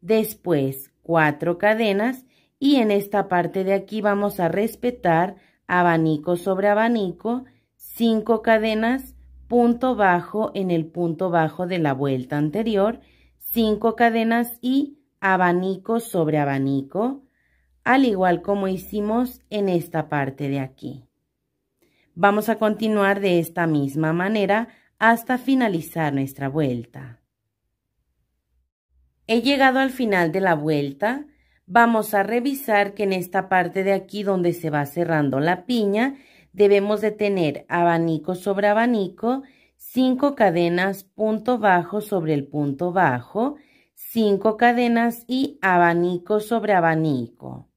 después 4 cadenas y en esta parte de aquí vamos a respetar abanico sobre abanico, 5 cadenas, punto bajo en el punto bajo de la vuelta anterior, 5 cadenas y abanico sobre abanico, al igual como hicimos en esta parte de aquí. Vamos a continuar de esta misma manera hasta finalizar nuestra vuelta. He llegado al final de la vuelta. Vamos a revisar que en esta parte de aquí donde se va cerrando la piña, debemos de tener abanico sobre abanico, 5 cadenas, punto bajo sobre el punto bajo, 5 cadenas y abanico sobre abanico.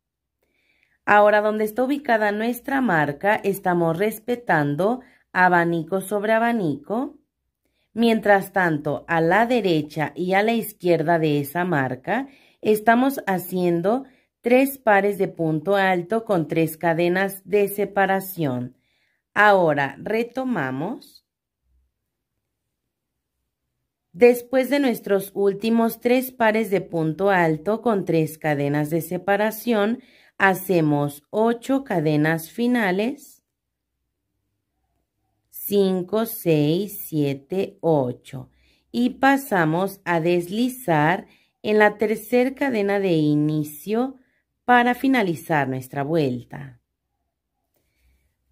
Ahora, donde está ubicada nuestra marca, estamos respetando abanico sobre abanico. Mientras tanto, a la derecha y a la izquierda de esa marca, estamos haciendo tres pares de punto alto con tres cadenas de separación. Ahora retomamos. Después de nuestros últimos tres pares de punto alto con tres cadenas de separación, hacemos 8 cadenas finales. 5, 6, 7, 8. Y pasamos a deslizar en la tercera cadena de inicio para finalizar nuestra vuelta.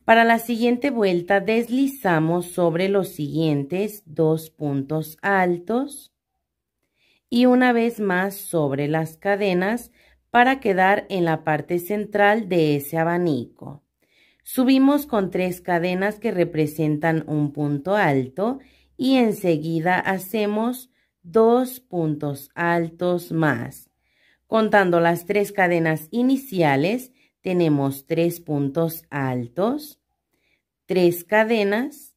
Para la siguiente vuelta deslizamos sobre los siguientes dos puntos altos y una vez más sobre las cadenas para quedar en la parte central de ese abanico. Subimos con tres cadenas que representan un punto alto y enseguida hacemos dos puntos altos más. Contando las tres cadenas iniciales, tenemos tres puntos altos, tres cadenas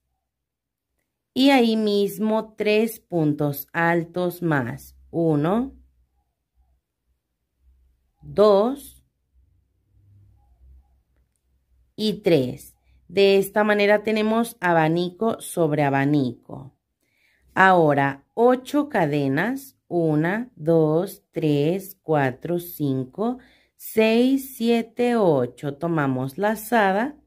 y ahí mismo tres puntos altos más. Uno, 2 y 3. De esta manera tenemos abanico sobre abanico. Ahora, 8 cadenas. 1, 2, 3, 4, 5, 6, 7, 8. Tomamos lazada.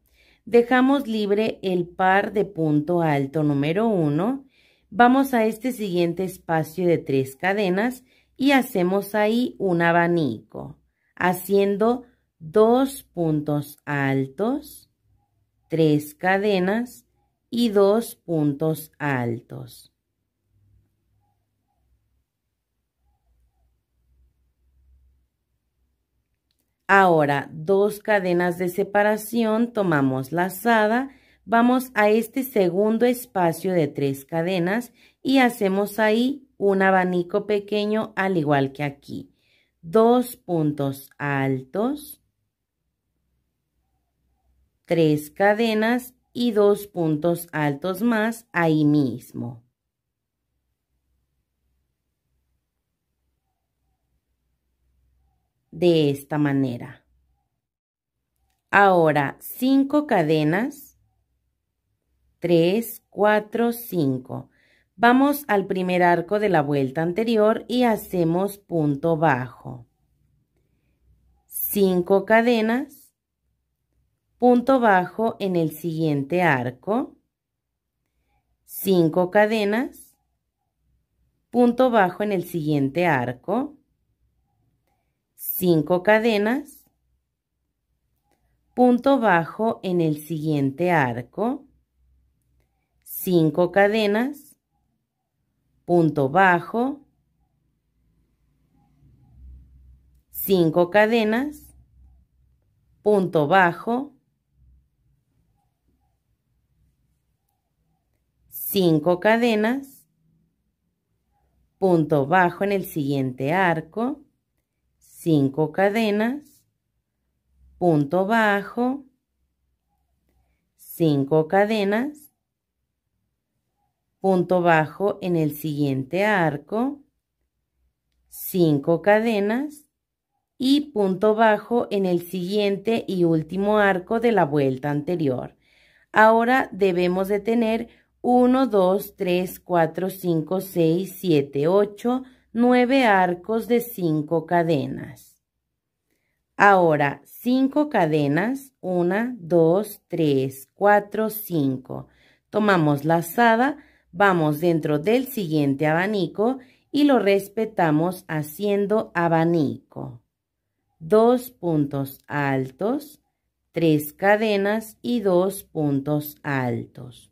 Dejamos libre el par de punto alto número 1. Vamos a este siguiente espacio de 3 cadenas y hacemos ahí un abanico haciendo dos puntos altos, tres cadenas y dos puntos altos. Ahora, dos cadenas de separación, tomamos lazada, vamos a este segundo espacio de tres cadenas y hacemos ahí un abanico pequeño al igual que aquí dos puntos altos, tres cadenas y dos puntos altos más ahí mismo. De esta manera. Ahora, cinco cadenas. tres, cuatro, cinco. Vamos al primer arco de la vuelta anterior y hacemos punto bajo. 5 cadenas, punto bajo en el siguiente arco, 5 cadenas, punto bajo en el siguiente arco, 5 cadenas, punto bajo en el siguiente arco, 5 cadenas, punto bajo, 5 cadenas, punto bajo, 5 cadenas, punto bajo en el siguiente arco, 5 cadenas, punto bajo, 5 cadenas, punto bajo en el siguiente arco, 5 cadenas y punto bajo en el siguiente y último arco de la vuelta anterior. Ahora debemos de tener 1, 2, 3, 4, 5, 6, 7, 8, 9 arcos de 5 cadenas. Ahora, 5 cadenas, 1, 2, 3, 4, 5. Tomamos lazada vamos dentro del siguiente abanico y lo respetamos haciendo abanico. Dos puntos altos, tres cadenas y dos puntos altos.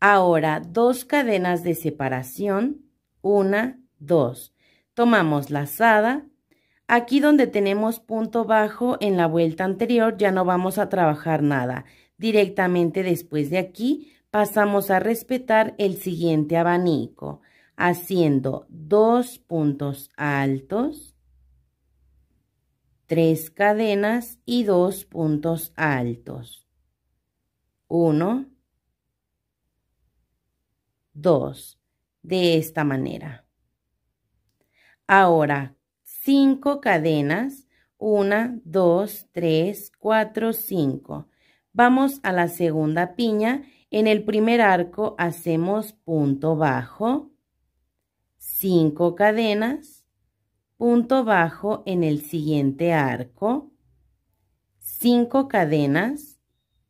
Ahora dos cadenas de separación, una, dos. Tomamos lazada, Aquí donde tenemos punto bajo en la vuelta anterior ya no vamos a trabajar nada. Directamente después de aquí pasamos a respetar el siguiente abanico, haciendo dos puntos altos, tres cadenas y dos puntos altos. Uno, dos, de esta manera. Ahora, 5 cadenas, 1, 2, 3, 4, 5. Vamos a la segunda piña. En el primer arco hacemos punto bajo, 5 cadenas, punto bajo en el siguiente arco, 5 cadenas,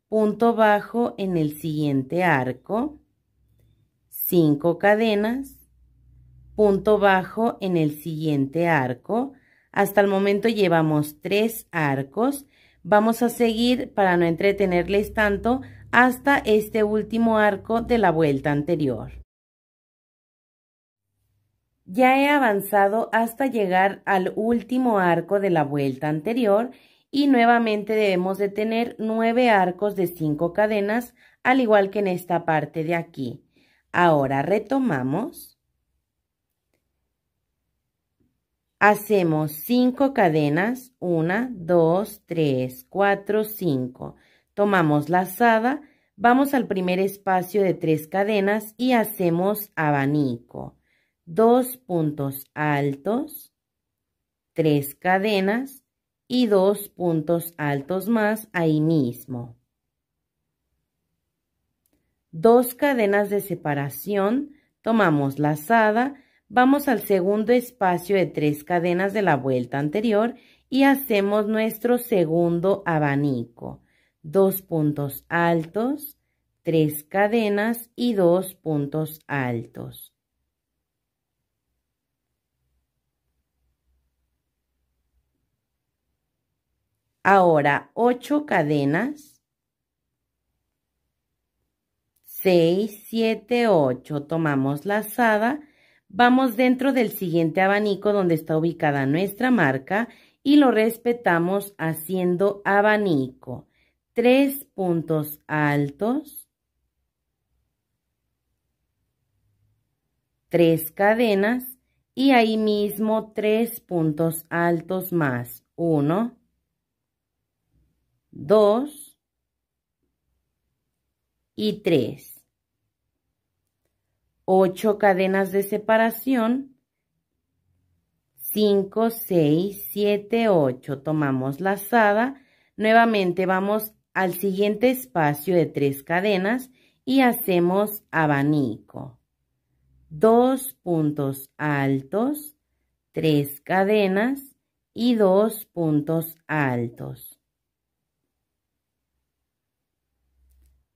punto bajo en el siguiente arco, 5 cadenas, punto bajo en el siguiente arco. Hasta el momento llevamos tres arcos. Vamos a seguir para no entretenerles tanto hasta este último arco de la vuelta anterior. Ya he avanzado hasta llegar al último arco de la vuelta anterior y nuevamente debemos de tener nueve arcos de cinco cadenas al igual que en esta parte de aquí. Ahora retomamos. Hacemos 5 cadenas, 1, 2, 3, 4, 5. Tomamos lazada, vamos al primer espacio de 3 cadenas y hacemos abanico. 2 puntos altos, 3 cadenas y 2 puntos altos más ahí mismo. 2 cadenas de separación, tomamos lazada, Vamos al segundo espacio de tres cadenas de la vuelta anterior y hacemos nuestro segundo abanico. Dos puntos altos, tres cadenas y dos puntos altos. Ahora ocho cadenas. 6, siete, ocho. Tomamos lazada vamos dentro del siguiente abanico donde está ubicada nuestra marca y lo respetamos haciendo abanico. Tres puntos altos, tres cadenas y ahí mismo tres puntos altos más. Uno, dos y tres. 8 cadenas de separación, 5, 6, 7, 8, tomamos lazada, nuevamente vamos al siguiente espacio de 3 cadenas y hacemos abanico, 2 puntos altos, 3 cadenas y 2 puntos altos.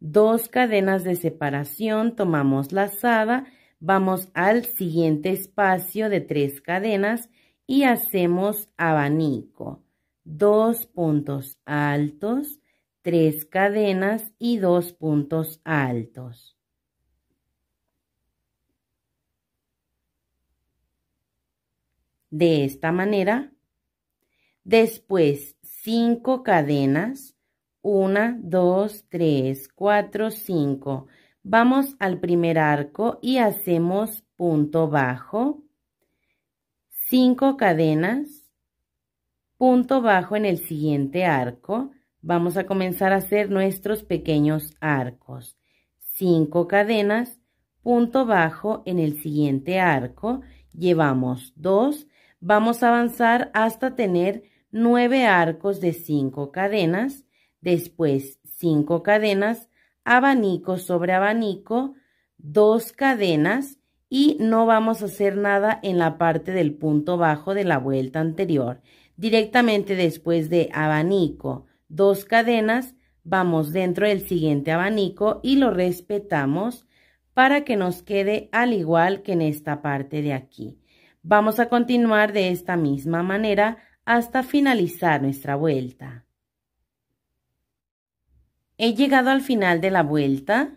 dos cadenas de separación, tomamos lazada, vamos al siguiente espacio de tres cadenas y hacemos abanico. Dos puntos altos, tres cadenas y dos puntos altos. De esta manera, después cinco cadenas, 1, 2, 3, 4, 5. Vamos al primer arco y hacemos punto bajo, 5 cadenas, punto bajo en el siguiente arco. Vamos a comenzar a hacer nuestros pequeños arcos. 5 cadenas, punto bajo en el siguiente arco. Llevamos 2. Vamos a avanzar hasta tener nueve arcos de cinco cadenas después cinco cadenas, abanico sobre abanico, dos cadenas y no vamos a hacer nada en la parte del punto bajo de la vuelta anterior. Directamente después de abanico, dos cadenas, vamos dentro del siguiente abanico y lo respetamos para que nos quede al igual que en esta parte de aquí. Vamos a continuar de esta misma manera hasta finalizar nuestra vuelta. He llegado al final de la vuelta.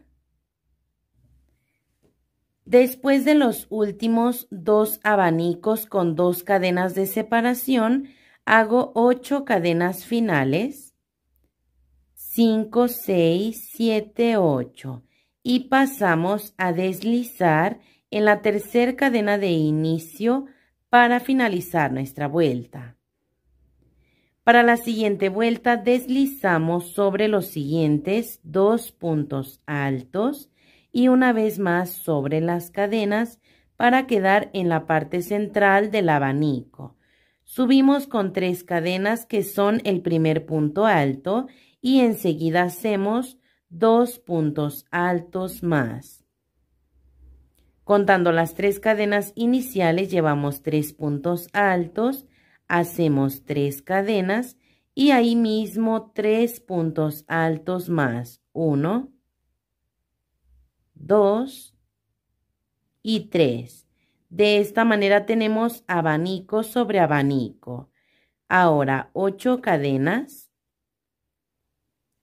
Después de los últimos dos abanicos con dos cadenas de separación, hago ocho cadenas finales. 5, 6, siete, 8. Y pasamos a deslizar en la tercera cadena de inicio para finalizar nuestra vuelta. Para la siguiente vuelta deslizamos sobre los siguientes dos puntos altos y una vez más sobre las cadenas para quedar en la parte central del abanico. Subimos con tres cadenas que son el primer punto alto y enseguida hacemos dos puntos altos más. Contando las tres cadenas iniciales llevamos tres puntos altos hacemos tres cadenas y ahí mismo tres puntos altos más. Uno, dos y tres. De esta manera tenemos abanico sobre abanico. Ahora ocho cadenas.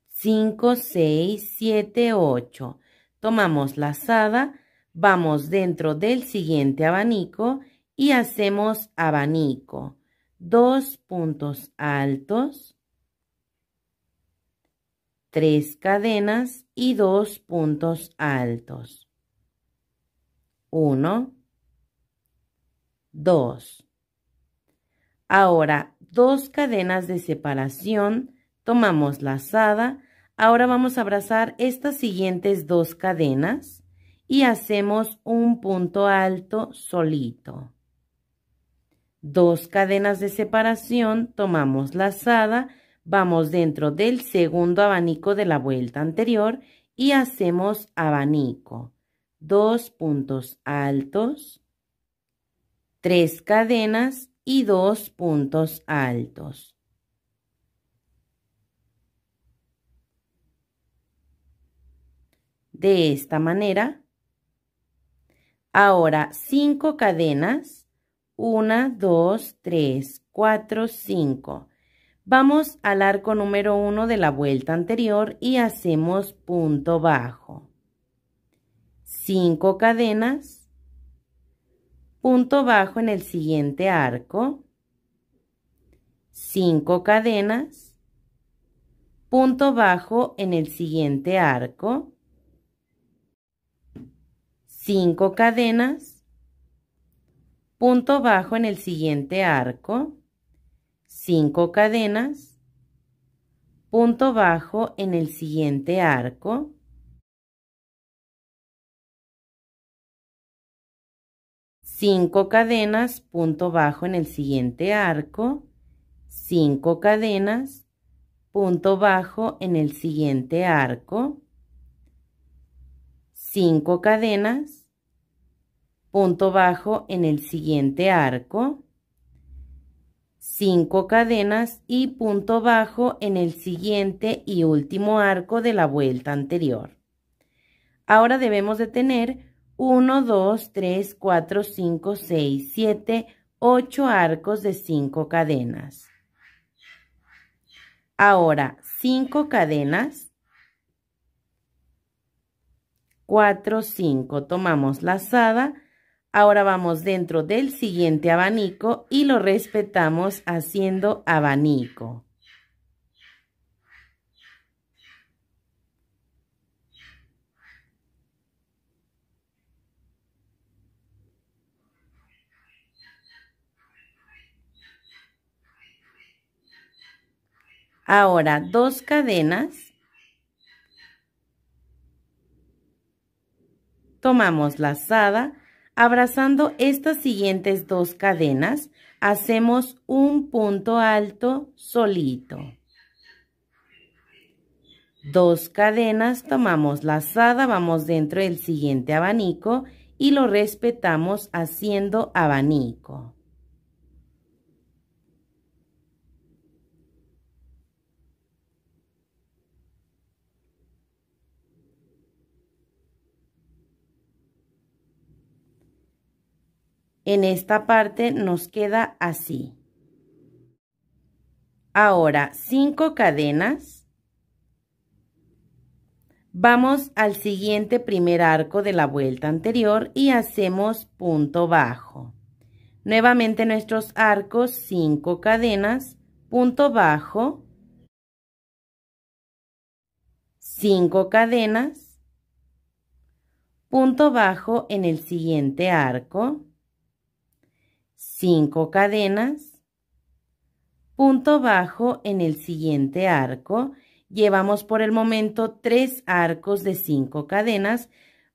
Cinco, seis, siete, ocho. Tomamos lazada, vamos dentro del siguiente abanico y hacemos abanico dos puntos altos, tres cadenas y dos puntos altos. Uno, dos. Ahora, dos cadenas de separación, tomamos lazada. Ahora vamos a abrazar estas siguientes dos cadenas y hacemos un punto alto solito dos cadenas de separación, tomamos lazada, vamos dentro del segundo abanico de la vuelta anterior y hacemos abanico. Dos puntos altos, tres cadenas y dos puntos altos. De esta manera, ahora cinco cadenas, 1, 2, 3, 4, 5. Vamos al arco número 1 de la vuelta anterior y hacemos punto bajo. 5 cadenas, punto bajo en el siguiente arco, 5 cadenas, punto bajo en el siguiente arco, 5 cadenas, punto bajo en el siguiente arco, cinco cadenas, punto bajo en el siguiente arco, cinco cadenas, punto bajo en el siguiente arco, cinco cadenas, punto bajo en el siguiente arco, cinco cadenas, punto bajo en el siguiente arco, 5 cadenas y punto bajo en el siguiente y último arco de la vuelta anterior. Ahora debemos de tener 1, 2, 3, 4, 5, 6, 7, 8 arcos de 5 cadenas. Ahora 5 cadenas 4, 5. Tomamos lazada Ahora vamos dentro del siguiente abanico y lo respetamos haciendo abanico. Ahora dos cadenas. Tomamos lazada Abrazando estas siguientes dos cadenas, hacemos un punto alto solito. Dos cadenas, tomamos lazada, vamos dentro del siguiente abanico y lo respetamos haciendo abanico. en esta parte nos queda así. Ahora, cinco cadenas. Vamos al siguiente primer arco de la vuelta anterior y hacemos punto bajo. Nuevamente nuestros arcos, cinco cadenas, punto bajo, cinco cadenas, punto bajo en el siguiente arco. 5 cadenas, punto bajo en el siguiente arco, llevamos por el momento tres arcos de cinco cadenas,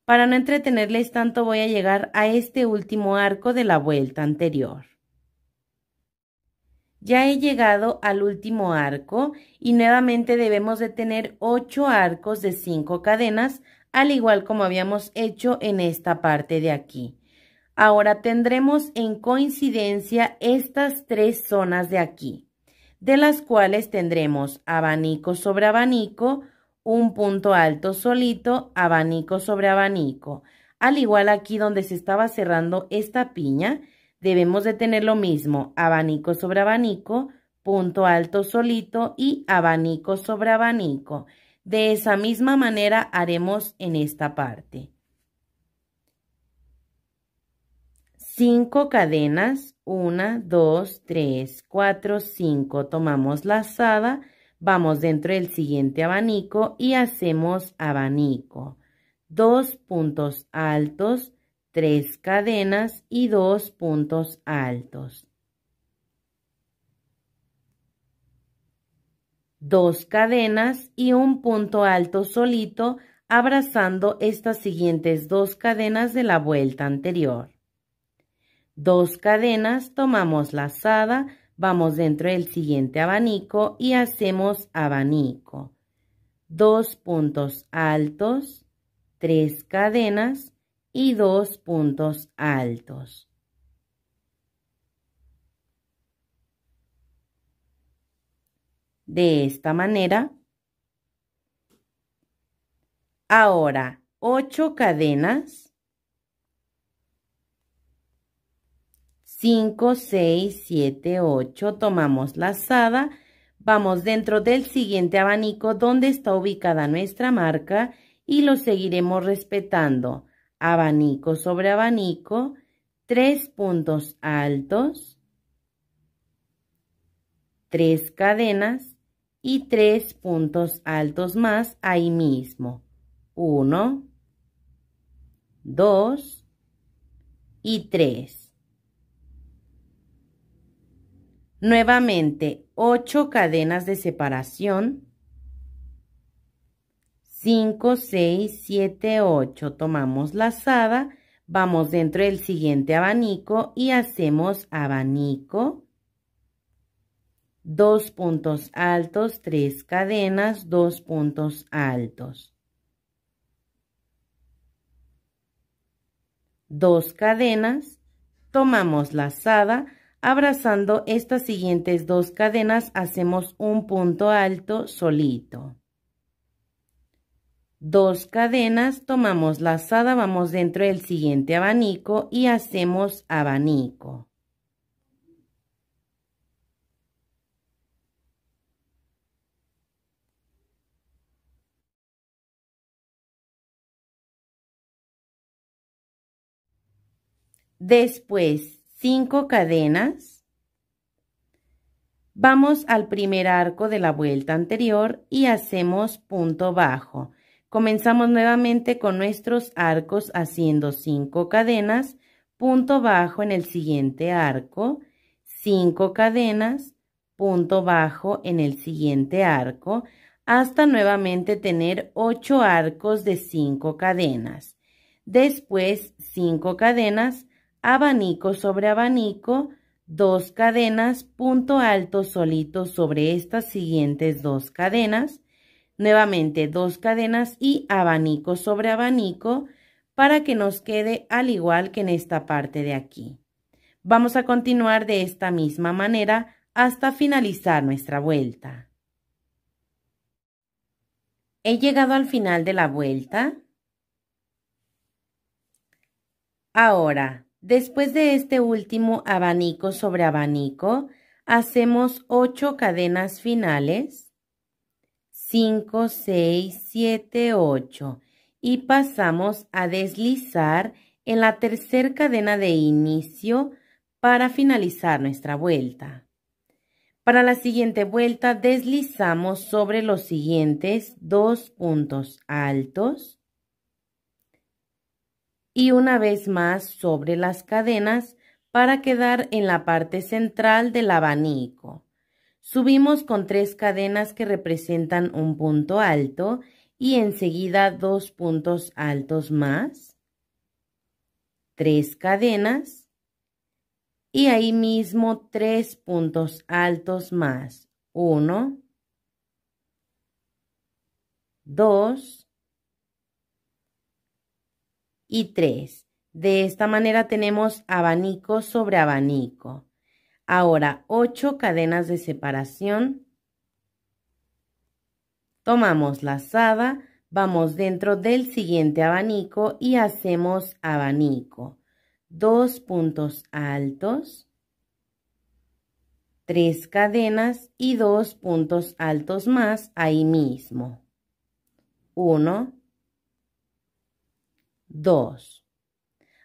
para no entretenerles tanto voy a llegar a este último arco de la vuelta anterior. Ya he llegado al último arco y nuevamente debemos de tener ocho arcos de cinco cadenas, al igual como habíamos hecho en esta parte de aquí. Ahora tendremos en coincidencia estas tres zonas de aquí, de las cuales tendremos abanico sobre abanico, un punto alto solito, abanico sobre abanico. Al igual aquí donde se estaba cerrando esta piña, debemos de tener lo mismo, abanico sobre abanico, punto alto solito y abanico sobre abanico. De esa misma manera haremos en esta parte. Cinco cadenas, una, dos, tres, cuatro, cinco. Tomamos lazada, vamos dentro del siguiente abanico y hacemos abanico. Dos puntos altos, tres cadenas y dos puntos altos. Dos cadenas y un punto alto solito abrazando estas siguientes dos cadenas de la vuelta anterior dos cadenas, tomamos lazada, vamos dentro del siguiente abanico y hacemos abanico. Dos puntos altos, tres cadenas y dos puntos altos. De esta manera. Ahora, ocho cadenas. 5, 6, 7, 8, tomamos lazada, vamos dentro del siguiente abanico donde está ubicada nuestra marca y lo seguiremos respetando. Abanico sobre abanico, tres puntos altos, tres cadenas y tres puntos altos más ahí mismo. 1, 2 y 3. Nuevamente, 8 cadenas de separación. 5, 6, 7, 8. Tomamos lazada, vamos dentro del siguiente abanico y hacemos abanico. Dos puntos altos, tres cadenas, dos puntos altos. Dos cadenas, tomamos lazada, Abrazando estas siguientes dos cadenas hacemos un punto alto solito. Dos cadenas, tomamos lazada, vamos dentro del siguiente abanico y hacemos abanico. Después cinco cadenas. Vamos al primer arco de la vuelta anterior y hacemos punto bajo. Comenzamos nuevamente con nuestros arcos haciendo cinco cadenas, punto bajo en el siguiente arco, cinco cadenas, punto bajo en el siguiente arco, hasta nuevamente tener ocho arcos de cinco cadenas. Después cinco cadenas abanico sobre abanico, dos cadenas, punto alto solito sobre estas siguientes dos cadenas, nuevamente dos cadenas y abanico sobre abanico para que nos quede al igual que en esta parte de aquí. Vamos a continuar de esta misma manera hasta finalizar nuestra vuelta. He llegado al final de la vuelta. Ahora Después de este último abanico sobre abanico, hacemos 8 cadenas finales. 5, 6, 7, 8. Y pasamos a deslizar en la tercera cadena de inicio para finalizar nuestra vuelta. Para la siguiente vuelta deslizamos sobre los siguientes dos puntos altos y una vez más sobre las cadenas para quedar en la parte central del abanico. Subimos con tres cadenas que representan un punto alto y enseguida dos puntos altos más, tres cadenas y ahí mismo tres puntos altos más, uno, dos, y tres De esta manera tenemos abanico sobre abanico. Ahora ocho cadenas de separación. Tomamos lazada, vamos dentro del siguiente abanico y hacemos abanico. Dos puntos altos, tres cadenas y dos puntos altos más ahí mismo. 1, 2.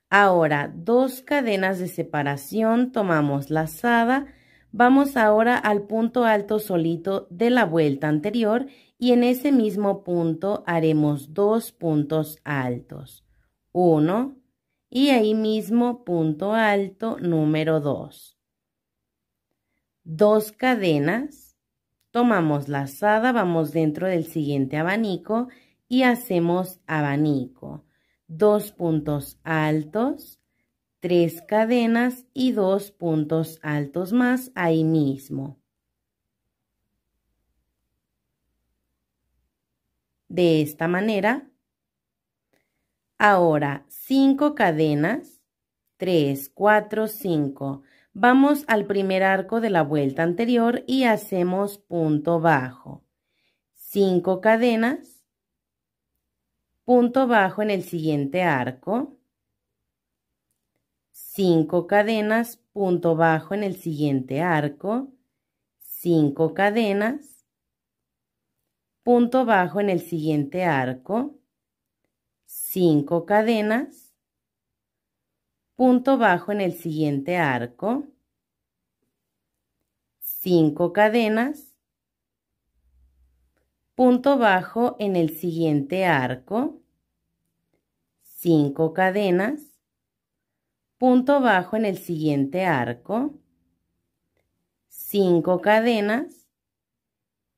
Ahora, dos cadenas de separación, tomamos lazada, vamos ahora al punto alto solito de la vuelta anterior y en ese mismo punto haremos dos puntos altos. 1 y ahí mismo punto alto número 2. Dos cadenas, tomamos lazada, vamos dentro del siguiente abanico y hacemos abanico dos puntos altos, tres cadenas y dos puntos altos más ahí mismo. De esta manera. Ahora, cinco cadenas, 3, cuatro, cinco. Vamos al primer arco de la vuelta anterior y hacemos punto bajo. 5 cadenas, punto bajo en el siguiente arco, 5 cadenas, punto bajo en el siguiente arco, 5 cadenas, punto bajo en el siguiente arco, 5 cadenas, punto bajo en el siguiente arco, 5 cadenas, punto bajo en el siguiente arco, 5 cadenas, punto bajo en el siguiente arco, 5 cadenas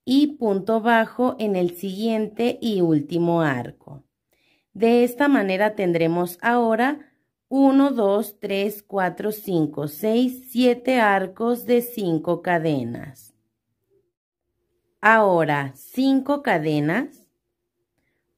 y punto bajo en el siguiente y último arco. De esta manera tendremos ahora 1, 2, 3, 4, 5, 6, 7 arcos de 5 cadenas. Ahora, cinco cadenas.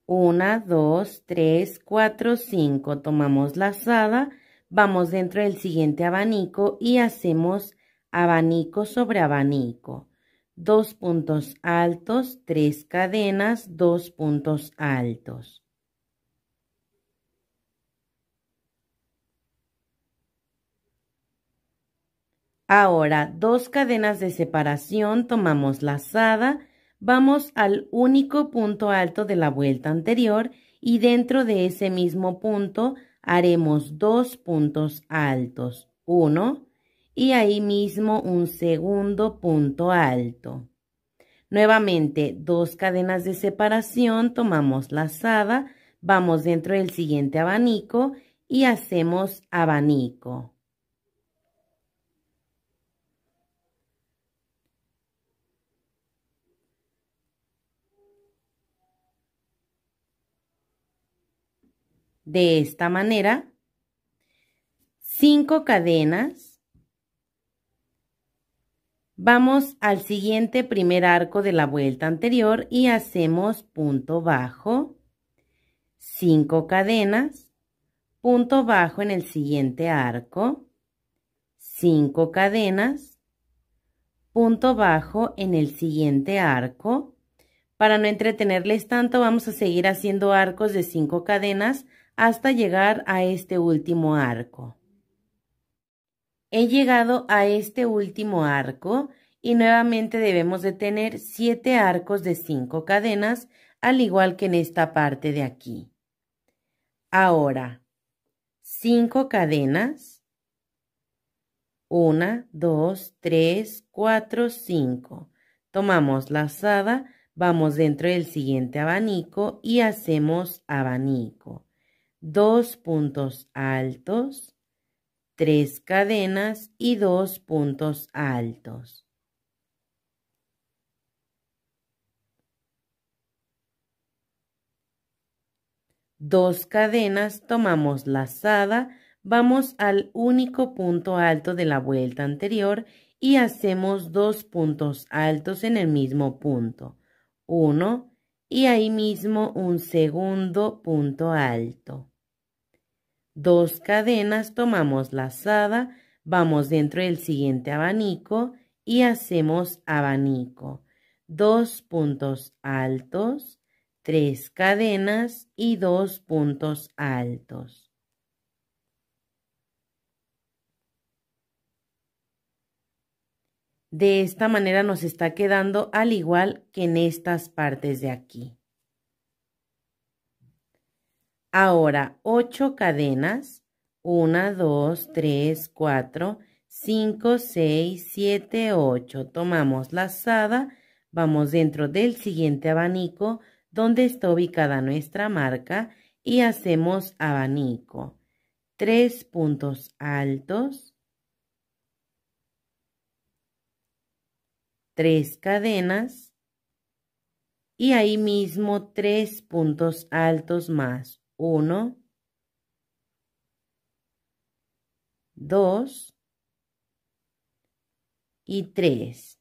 Una, dos, tres, cuatro, cinco. Tomamos la lazada, vamos dentro del siguiente abanico y hacemos abanico sobre abanico. Dos puntos altos, tres cadenas, dos puntos altos. Ahora, dos cadenas de separación, tomamos lazada, vamos al único punto alto de la vuelta anterior y dentro de ese mismo punto haremos dos puntos altos, uno y ahí mismo un segundo punto alto. Nuevamente, dos cadenas de separación, tomamos lazada, vamos dentro del siguiente abanico y hacemos abanico. de esta manera, 5 cadenas, vamos al siguiente primer arco de la vuelta anterior y hacemos punto bajo, 5 cadenas, punto bajo en el siguiente arco, 5 cadenas, punto bajo en el siguiente arco. Para no entretenerles tanto vamos a seguir haciendo arcos de cinco cadenas hasta llegar a este último arco. He llegado a este último arco y nuevamente debemos de tener siete arcos de cinco cadenas, al igual que en esta parte de aquí. Ahora, cinco cadenas, 1, 2, 3, 4, 5. Tomamos lazada, vamos dentro del siguiente abanico y hacemos abanico dos puntos altos, tres cadenas y dos puntos altos. Dos cadenas, tomamos lazada, vamos al único punto alto de la vuelta anterior y hacemos dos puntos altos en el mismo punto. Uno y ahí mismo un segundo punto alto. Dos cadenas, tomamos lazada, vamos dentro del siguiente abanico y hacemos abanico. Dos puntos altos, tres cadenas y dos puntos altos. de esta manera nos está quedando al igual que en estas partes de aquí. Ahora, 8 cadenas. 1, 2, 3, 4, 5, 6, 7, 8. Tomamos lazada, vamos dentro del siguiente abanico donde está ubicada nuestra marca y hacemos abanico. 3 puntos altos, tres cadenas y ahí mismo tres puntos altos más. 1, 2 y 3.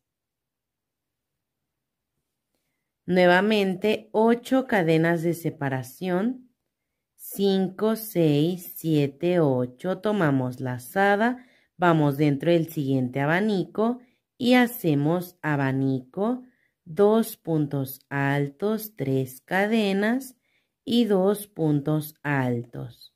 Nuevamente, ocho cadenas de separación. 5, 6, 7, 8. Tomamos lazada. Vamos dentro del siguiente abanico y hacemos abanico, dos puntos altos, tres cadenas y dos puntos altos.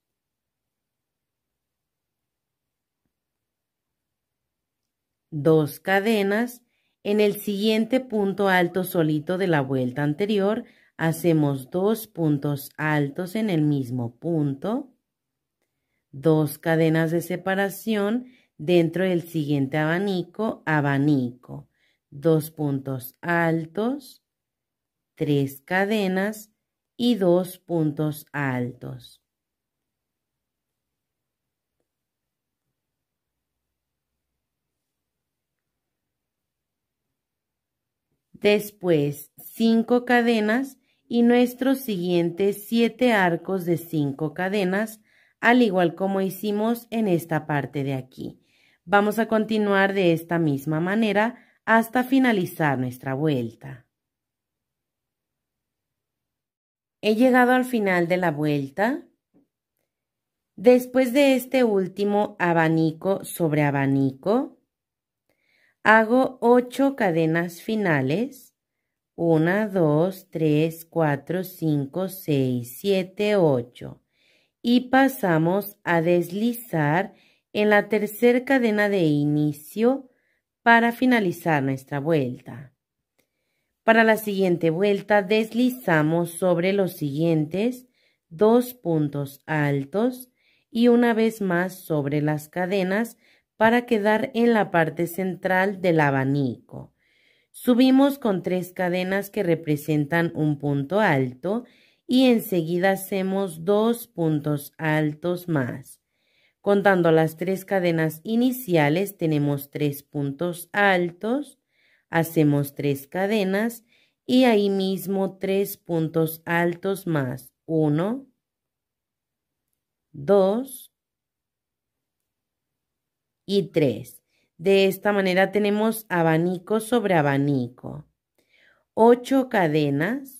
Dos cadenas. En el siguiente punto alto solito de la vuelta anterior, hacemos dos puntos altos en el mismo punto, dos cadenas de separación dentro del siguiente abanico, abanico, dos puntos altos, tres cadenas y dos puntos altos. Después, cinco cadenas y nuestros siguientes siete arcos de cinco cadenas, al igual como hicimos en esta parte de aquí. Vamos a continuar de esta misma manera hasta finalizar nuestra vuelta. He llegado al final de la vuelta. Después de este último abanico sobre abanico, hago 8 cadenas finales. 1, 2, 3, 4, 5, 6, 7, 8. Y pasamos a deslizar en la tercera cadena de inicio para finalizar nuestra vuelta. Para la siguiente vuelta deslizamos sobre los siguientes dos puntos altos y una vez más sobre las cadenas para quedar en la parte central del abanico. Subimos con tres cadenas que representan un punto alto y enseguida hacemos dos puntos altos más. Contando las tres cadenas iniciales, tenemos tres puntos altos, hacemos tres cadenas y ahí mismo tres puntos altos más. Uno, dos y tres. De esta manera tenemos abanico sobre abanico. Ocho cadenas.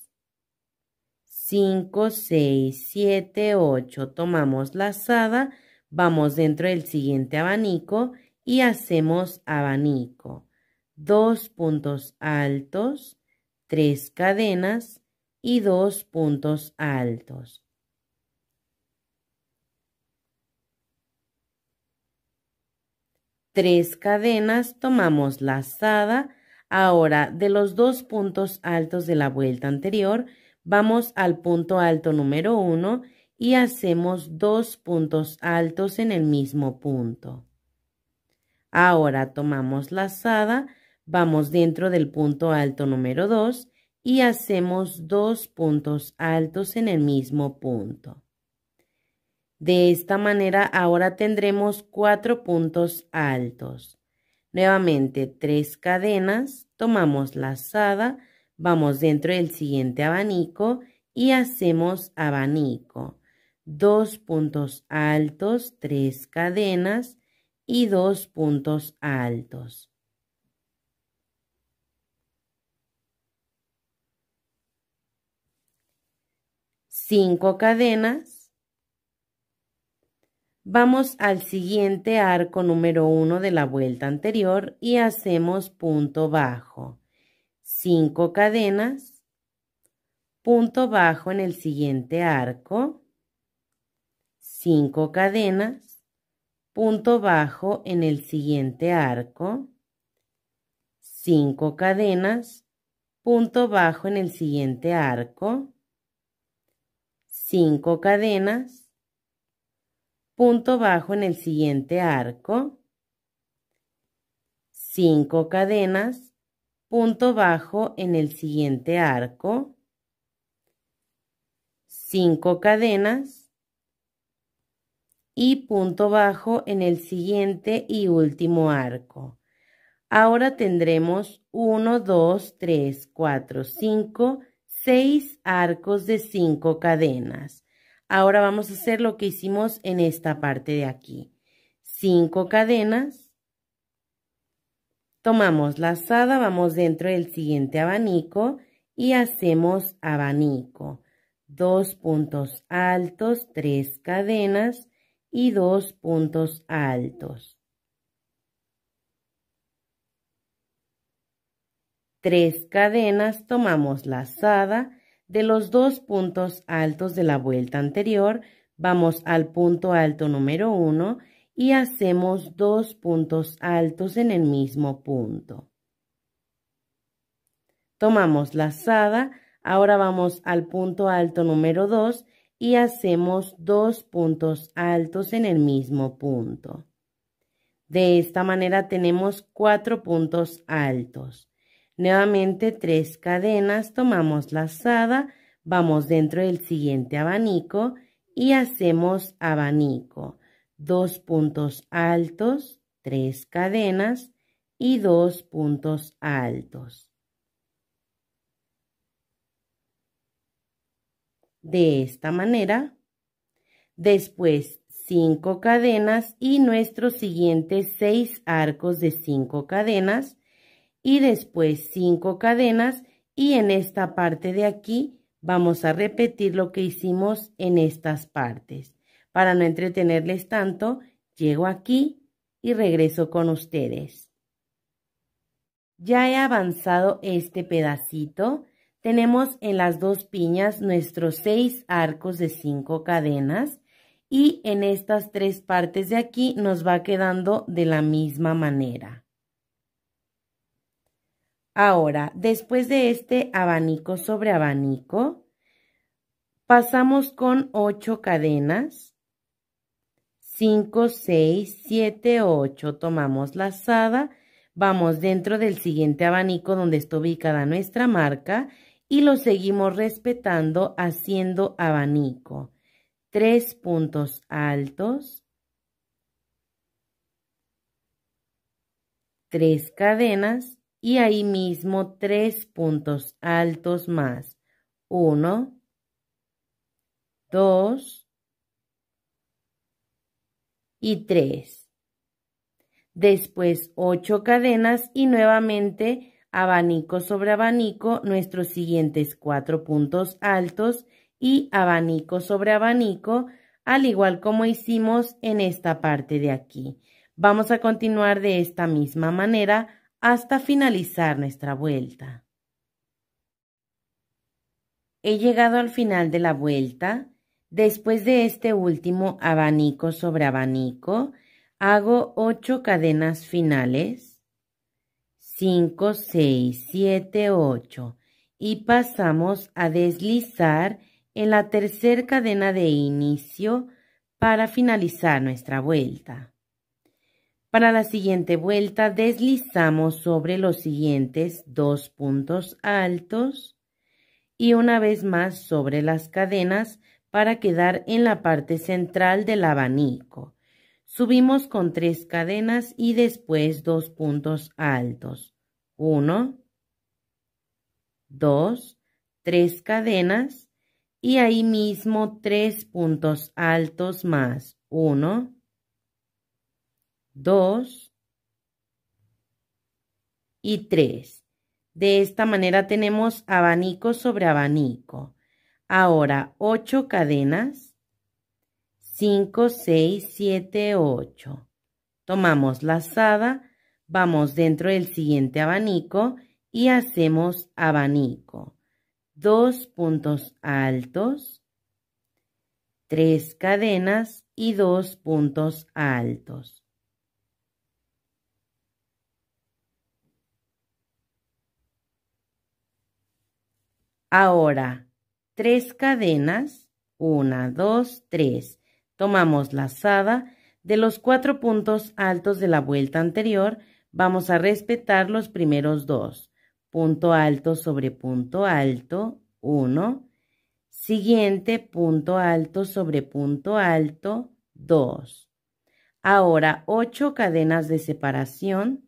5, 6, 7, 8. Tomamos lazada Vamos dentro del siguiente abanico y hacemos abanico. Dos puntos altos, tres cadenas y dos puntos altos. Tres cadenas, tomamos lazada. Ahora, de los dos puntos altos de la vuelta anterior, vamos al punto alto número uno y hacemos dos puntos altos en el mismo punto. Ahora tomamos lazada, vamos dentro del punto alto número 2 y hacemos dos puntos altos en el mismo punto. De esta manera ahora tendremos cuatro puntos altos. Nuevamente tres cadenas, tomamos lazada, vamos dentro del siguiente abanico y hacemos abanico dos puntos altos, tres cadenas y dos puntos altos. Cinco cadenas. Vamos al siguiente arco número uno de la vuelta anterior y hacemos punto bajo. Cinco cadenas. Punto bajo en el siguiente arco 5 cadenas, punto bajo en el siguiente arco, 5 cadenas, punto bajo en el siguiente arco, 5 cadenas, punto bajo en el siguiente arco, 5 cadenas, punto bajo en el siguiente arco, 5 cadenas, y punto bajo en el siguiente y último arco. Ahora tendremos 1, 2, 3, 4, 5, 6 arcos de 5 cadenas. Ahora vamos a hacer lo que hicimos en esta parte de aquí. 5 cadenas. Tomamos lazada, vamos dentro del siguiente abanico y hacemos abanico. Dos puntos altos, tres cadenas y dos puntos altos. Tres cadenas tomamos la lazada de los dos puntos altos de la vuelta anterior, vamos al punto alto número uno y hacemos dos puntos altos en el mismo punto. Tomamos lazada, ahora vamos al punto alto número dos y hacemos dos puntos altos en el mismo punto. De esta manera tenemos cuatro puntos altos. Nuevamente tres cadenas, tomamos lazada, vamos dentro del siguiente abanico y hacemos abanico. Dos puntos altos, tres cadenas y dos puntos altos. de esta manera. Después cinco cadenas y nuestros siguientes seis arcos de cinco cadenas. Y después cinco cadenas y en esta parte de aquí vamos a repetir lo que hicimos en estas partes. Para no entretenerles tanto, llego aquí y regreso con ustedes. Ya he avanzado este pedacito, tenemos en las dos piñas nuestros seis arcos de cinco cadenas y en estas tres partes de aquí nos va quedando de la misma manera. Ahora, después de este abanico sobre abanico, pasamos con ocho cadenas. cinco, seis, siete, ocho tomamos lazada, vamos dentro del siguiente abanico donde está ubicada nuestra marca y lo seguimos respetando haciendo abanico. Tres puntos altos, tres cadenas y ahí mismo tres puntos altos más. Uno, dos y tres. Después ocho cadenas y nuevamente abanico sobre abanico nuestros siguientes cuatro puntos altos y abanico sobre abanico, al igual como hicimos en esta parte de aquí. Vamos a continuar de esta misma manera hasta finalizar nuestra vuelta. He llegado al final de la vuelta. Después de este último abanico sobre abanico, hago ocho cadenas finales 5, 6, 7, 8 y pasamos a deslizar en la tercera cadena de inicio para finalizar nuestra vuelta. Para la siguiente vuelta deslizamos sobre los siguientes dos puntos altos y una vez más sobre las cadenas para quedar en la parte central del abanico. Subimos con tres cadenas y después dos puntos altos 1, 2, 3 cadenas y ahí mismo 3 puntos altos más 1, 2 y 3. De esta manera tenemos abanico sobre abanico. Ahora 8 cadenas, 5, 6, 7, 8. Tomamos lazada Vamos dentro del siguiente abanico y hacemos abanico. Dos puntos altos, tres cadenas y dos puntos altos. Ahora, tres cadenas, una, dos, tres. Tomamos la lazada de los cuatro puntos altos de la vuelta anterior Vamos a respetar los primeros dos. Punto alto sobre punto alto, 1. Siguiente, punto alto sobre punto alto, dos. Ahora, 8 cadenas de separación.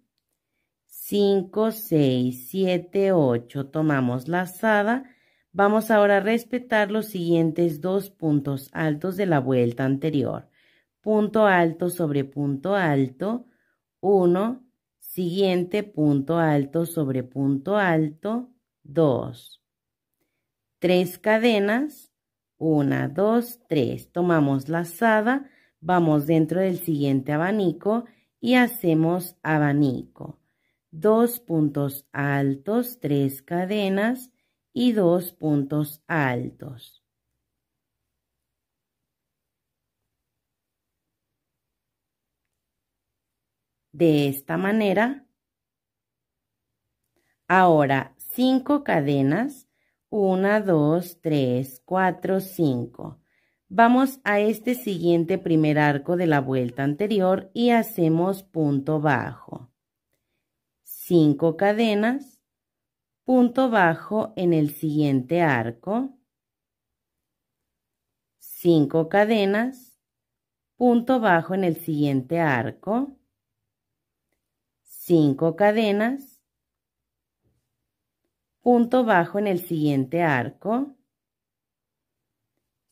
5, 6, 7, 8. Tomamos lazada. Vamos ahora a respetar los siguientes dos puntos altos de la vuelta anterior. Punto alto sobre punto alto, 1. Siguiente punto alto sobre punto alto, dos Tres cadenas, una dos tres Tomamos lazada, vamos dentro del siguiente abanico y hacemos abanico. Dos puntos altos, tres cadenas y dos puntos altos. de esta manera. Ahora, 5 cadenas. 1, 2, 3, 4, 5. Vamos a este siguiente primer arco de la vuelta anterior y hacemos punto bajo. 5 cadenas, punto bajo en el siguiente arco. 5 cadenas, punto bajo en el siguiente arco. 5 cadenas, punto bajo en el siguiente arco,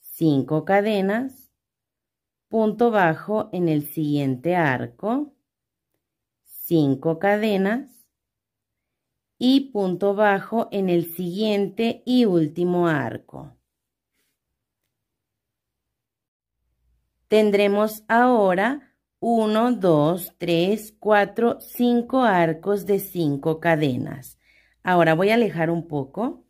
5 cadenas, punto bajo en el siguiente arco, 5 cadenas y punto bajo en el siguiente y último arco. Tendremos ahora 1, 2, 3, 4, 5 arcos de 5 cadenas. Ahora voy a alejar un poco.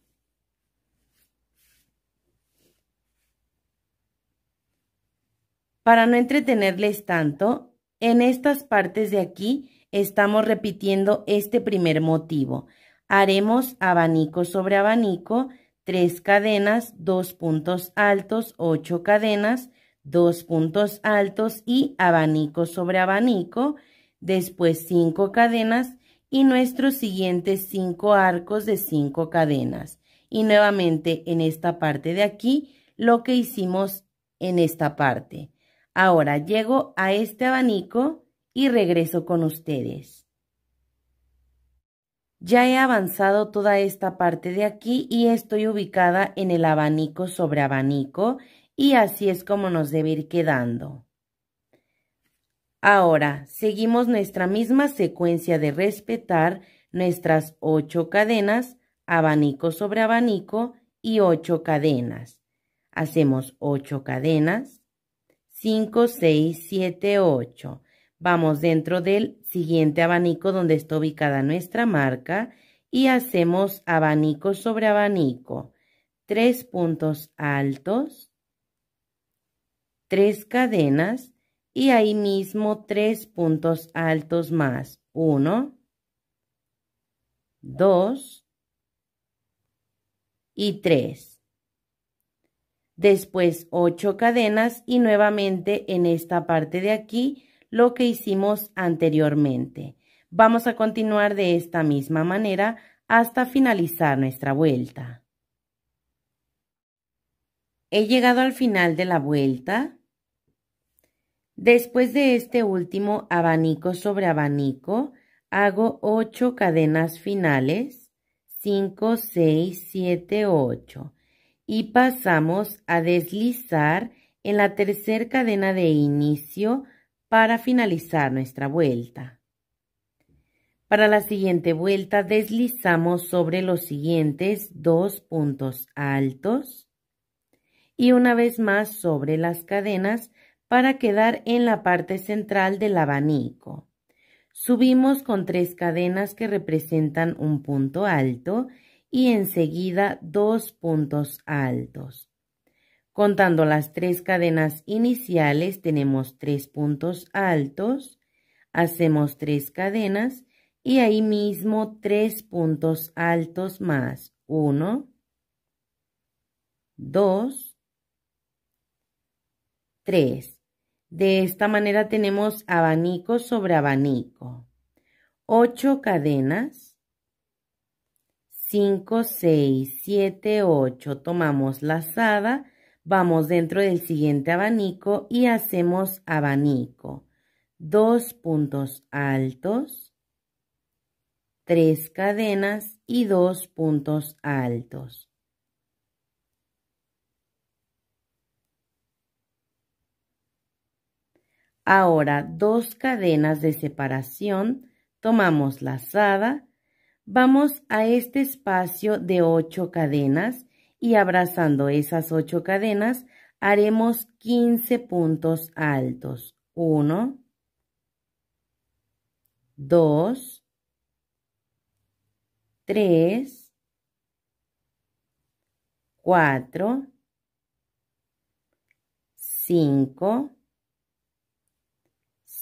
Para no entretenerles tanto, en estas partes de aquí estamos repitiendo este primer motivo. Haremos abanico sobre abanico, 3 cadenas, 2 puntos altos, 8 cadenas, dos puntos altos y abanico sobre abanico, después cinco cadenas y nuestros siguientes cinco arcos de cinco cadenas. Y nuevamente en esta parte de aquí, lo que hicimos en esta parte. Ahora llego a este abanico y regreso con ustedes. Ya he avanzado toda esta parte de aquí y estoy ubicada en el abanico sobre abanico y así es como nos debe ir quedando. Ahora, seguimos nuestra misma secuencia de respetar nuestras ocho cadenas, abanico sobre abanico y ocho cadenas. Hacemos ocho cadenas, 5, 6, 7, 8. Vamos dentro del siguiente abanico donde está ubicada nuestra marca y hacemos abanico sobre abanico. Tres puntos altos, tres cadenas y ahí mismo tres puntos altos más. Uno, dos y tres. Después ocho cadenas y nuevamente en esta parte de aquí lo que hicimos anteriormente. Vamos a continuar de esta misma manera hasta finalizar nuestra vuelta. He llegado al final de la vuelta. Después de este último abanico sobre abanico, hago 8 cadenas finales, 5, 6, 7, 8, y pasamos a deslizar en la tercera cadena de inicio para finalizar nuestra vuelta. Para la siguiente vuelta deslizamos sobre los siguientes dos puntos altos y una vez más sobre las cadenas para quedar en la parte central del abanico. Subimos con tres cadenas que representan un punto alto y enseguida dos puntos altos. Contando las tres cadenas iniciales tenemos tres puntos altos, hacemos tres cadenas y ahí mismo tres puntos altos más. Uno, dos, tres. De esta manera tenemos abanico sobre abanico. 8 cadenas. 5, 6, 7, 8. Tomamos lazada, vamos dentro del siguiente abanico y hacemos abanico. Dos puntos altos, tres cadenas y dos puntos altos. Ahora dos cadenas de separación, tomamos la lazada, vamos a este espacio de ocho cadenas y abrazando esas ocho cadenas haremos quince puntos altos. Uno, dos, tres, cuatro, cinco.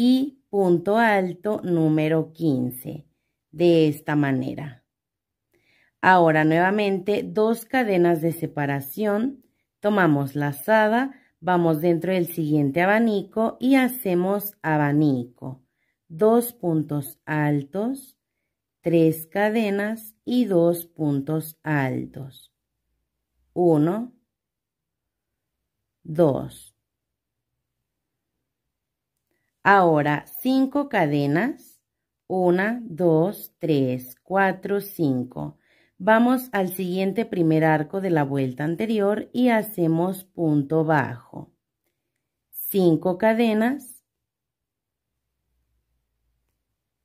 y punto alto número 15. De esta manera. Ahora nuevamente dos cadenas de separación, tomamos lazada, vamos dentro del siguiente abanico y hacemos abanico. Dos puntos altos, tres cadenas y dos puntos altos. Uno, dos. Ahora, cinco cadenas. Una, dos, tres, cuatro, cinco. Vamos al siguiente primer arco de la vuelta anterior y hacemos punto bajo. Cinco cadenas.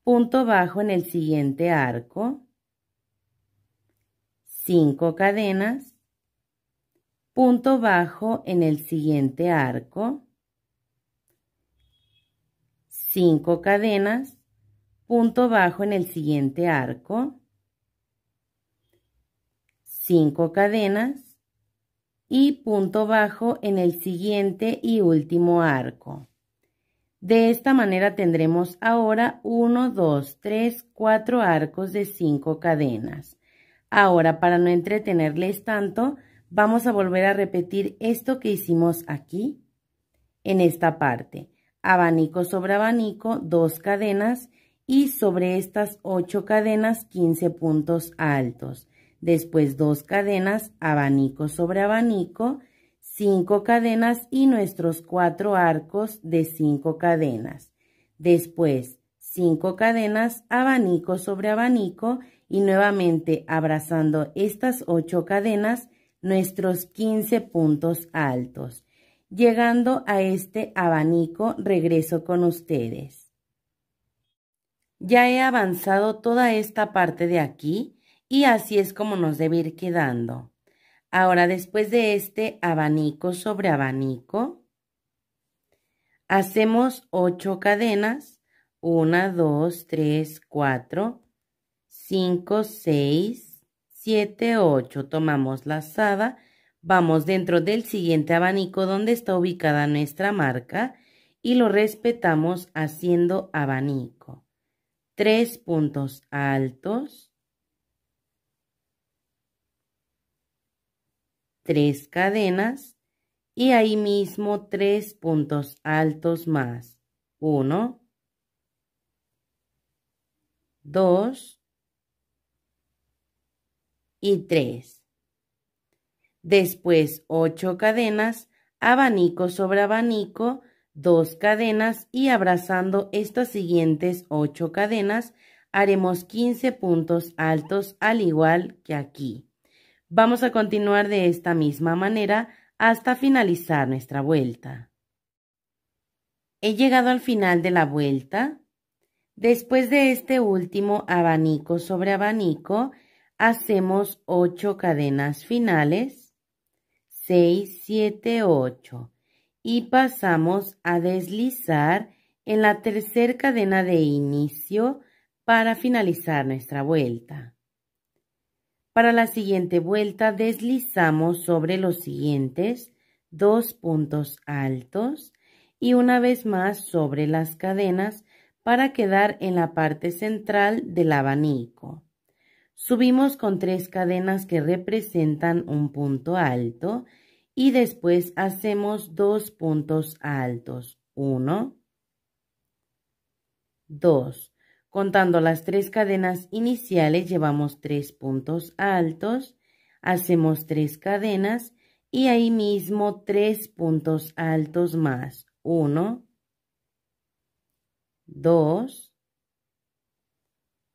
Punto bajo en el siguiente arco. Cinco cadenas. Punto bajo en el siguiente arco 5 cadenas, punto bajo en el siguiente arco, 5 cadenas y punto bajo en el siguiente y último arco. De esta manera tendremos ahora 1, 2, 3, 4 arcos de 5 cadenas. Ahora, para no entretenerles tanto, vamos a volver a repetir esto que hicimos aquí, en esta parte abanico sobre abanico, dos cadenas y sobre estas ocho cadenas 15 puntos altos. Después dos cadenas, abanico sobre abanico, cinco cadenas y nuestros cuatro arcos de cinco cadenas. Después cinco cadenas, abanico sobre abanico y nuevamente abrazando estas ocho cadenas, nuestros 15 puntos altos. Llegando a este abanico, regreso con ustedes. Ya he avanzado toda esta parte de aquí y así es como nos debe ir quedando. Ahora, después de este abanico sobre abanico, hacemos 8 cadenas. 1, 2, 3, 4, 5, 6, 7, 8. Tomamos lazada Vamos dentro del siguiente abanico donde está ubicada nuestra marca y lo respetamos haciendo abanico. Tres puntos altos. Tres cadenas y ahí mismo tres puntos altos más. Uno. Dos. Y tres después ocho cadenas, abanico sobre abanico, dos cadenas y abrazando estas siguientes ocho cadenas haremos 15 puntos altos al igual que aquí. Vamos a continuar de esta misma manera hasta finalizar nuestra vuelta. He llegado al final de la vuelta. Después de este último abanico sobre abanico, hacemos 8 cadenas finales 6, 7, 8 y pasamos a deslizar en la tercera cadena de inicio para finalizar nuestra vuelta. Para la siguiente vuelta deslizamos sobre los siguientes dos puntos altos y una vez más sobre las cadenas para quedar en la parte central del abanico. Subimos con tres cadenas que representan un punto alto y después hacemos dos puntos altos. Uno, dos. Contando las tres cadenas iniciales llevamos tres puntos altos, hacemos tres cadenas y ahí mismo tres puntos altos más. Uno, dos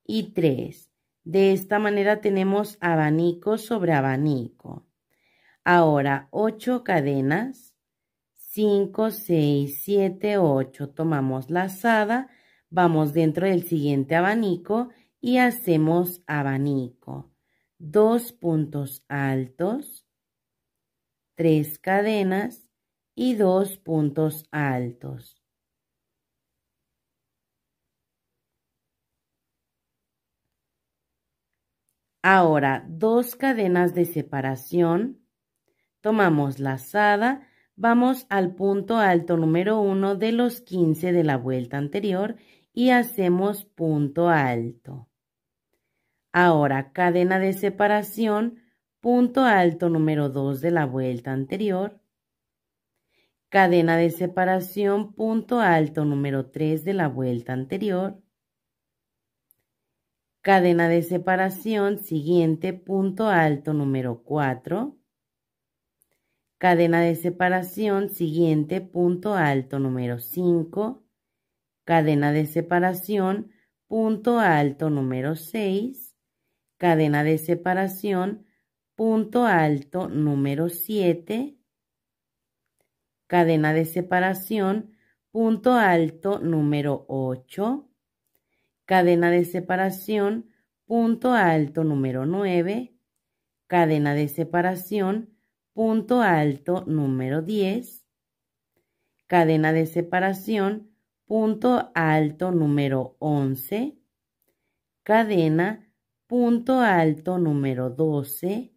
y tres. De esta manera tenemos abanico sobre abanico. Ahora, 8 cadenas, 5, 6, 7, 8. Tomamos lazada, vamos dentro del siguiente abanico y hacemos abanico. Dos puntos altos, tres cadenas y dos puntos altos. Ahora, dos cadenas de separación. Tomamos lazada. Vamos al punto alto número 1 de los 15 de la vuelta anterior y hacemos punto alto. Ahora, cadena de separación, punto alto número 2 de la vuelta anterior. Cadena de separación, punto alto número 3 de la vuelta anterior cadena de separación, siguiente punto alto número 4, cadena de separación, siguiente punto alto número 5, cadena de separación, punto alto número 6, cadena de separación, punto alto número 7, cadena de separación, punto alto número 8, cadena de separación, punto alto número 9, cadena de separación, punto alto número 10, cadena de separación, punto alto número 11, cadena, punto alto número 12,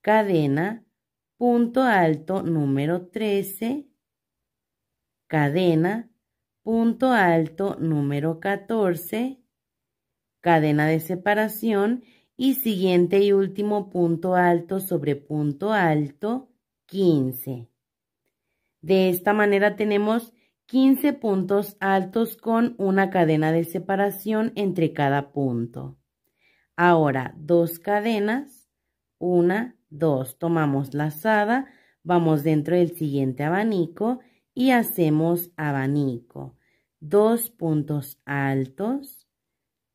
cadena, punto alto número 13, cadena, punto alto número 14, cadena de separación y siguiente y último punto alto sobre punto alto 15. De esta manera tenemos 15 puntos altos con una cadena de separación entre cada punto. Ahora, dos cadenas, una, dos, tomamos lazada, vamos dentro del siguiente abanico y hacemos abanico. Dos puntos altos,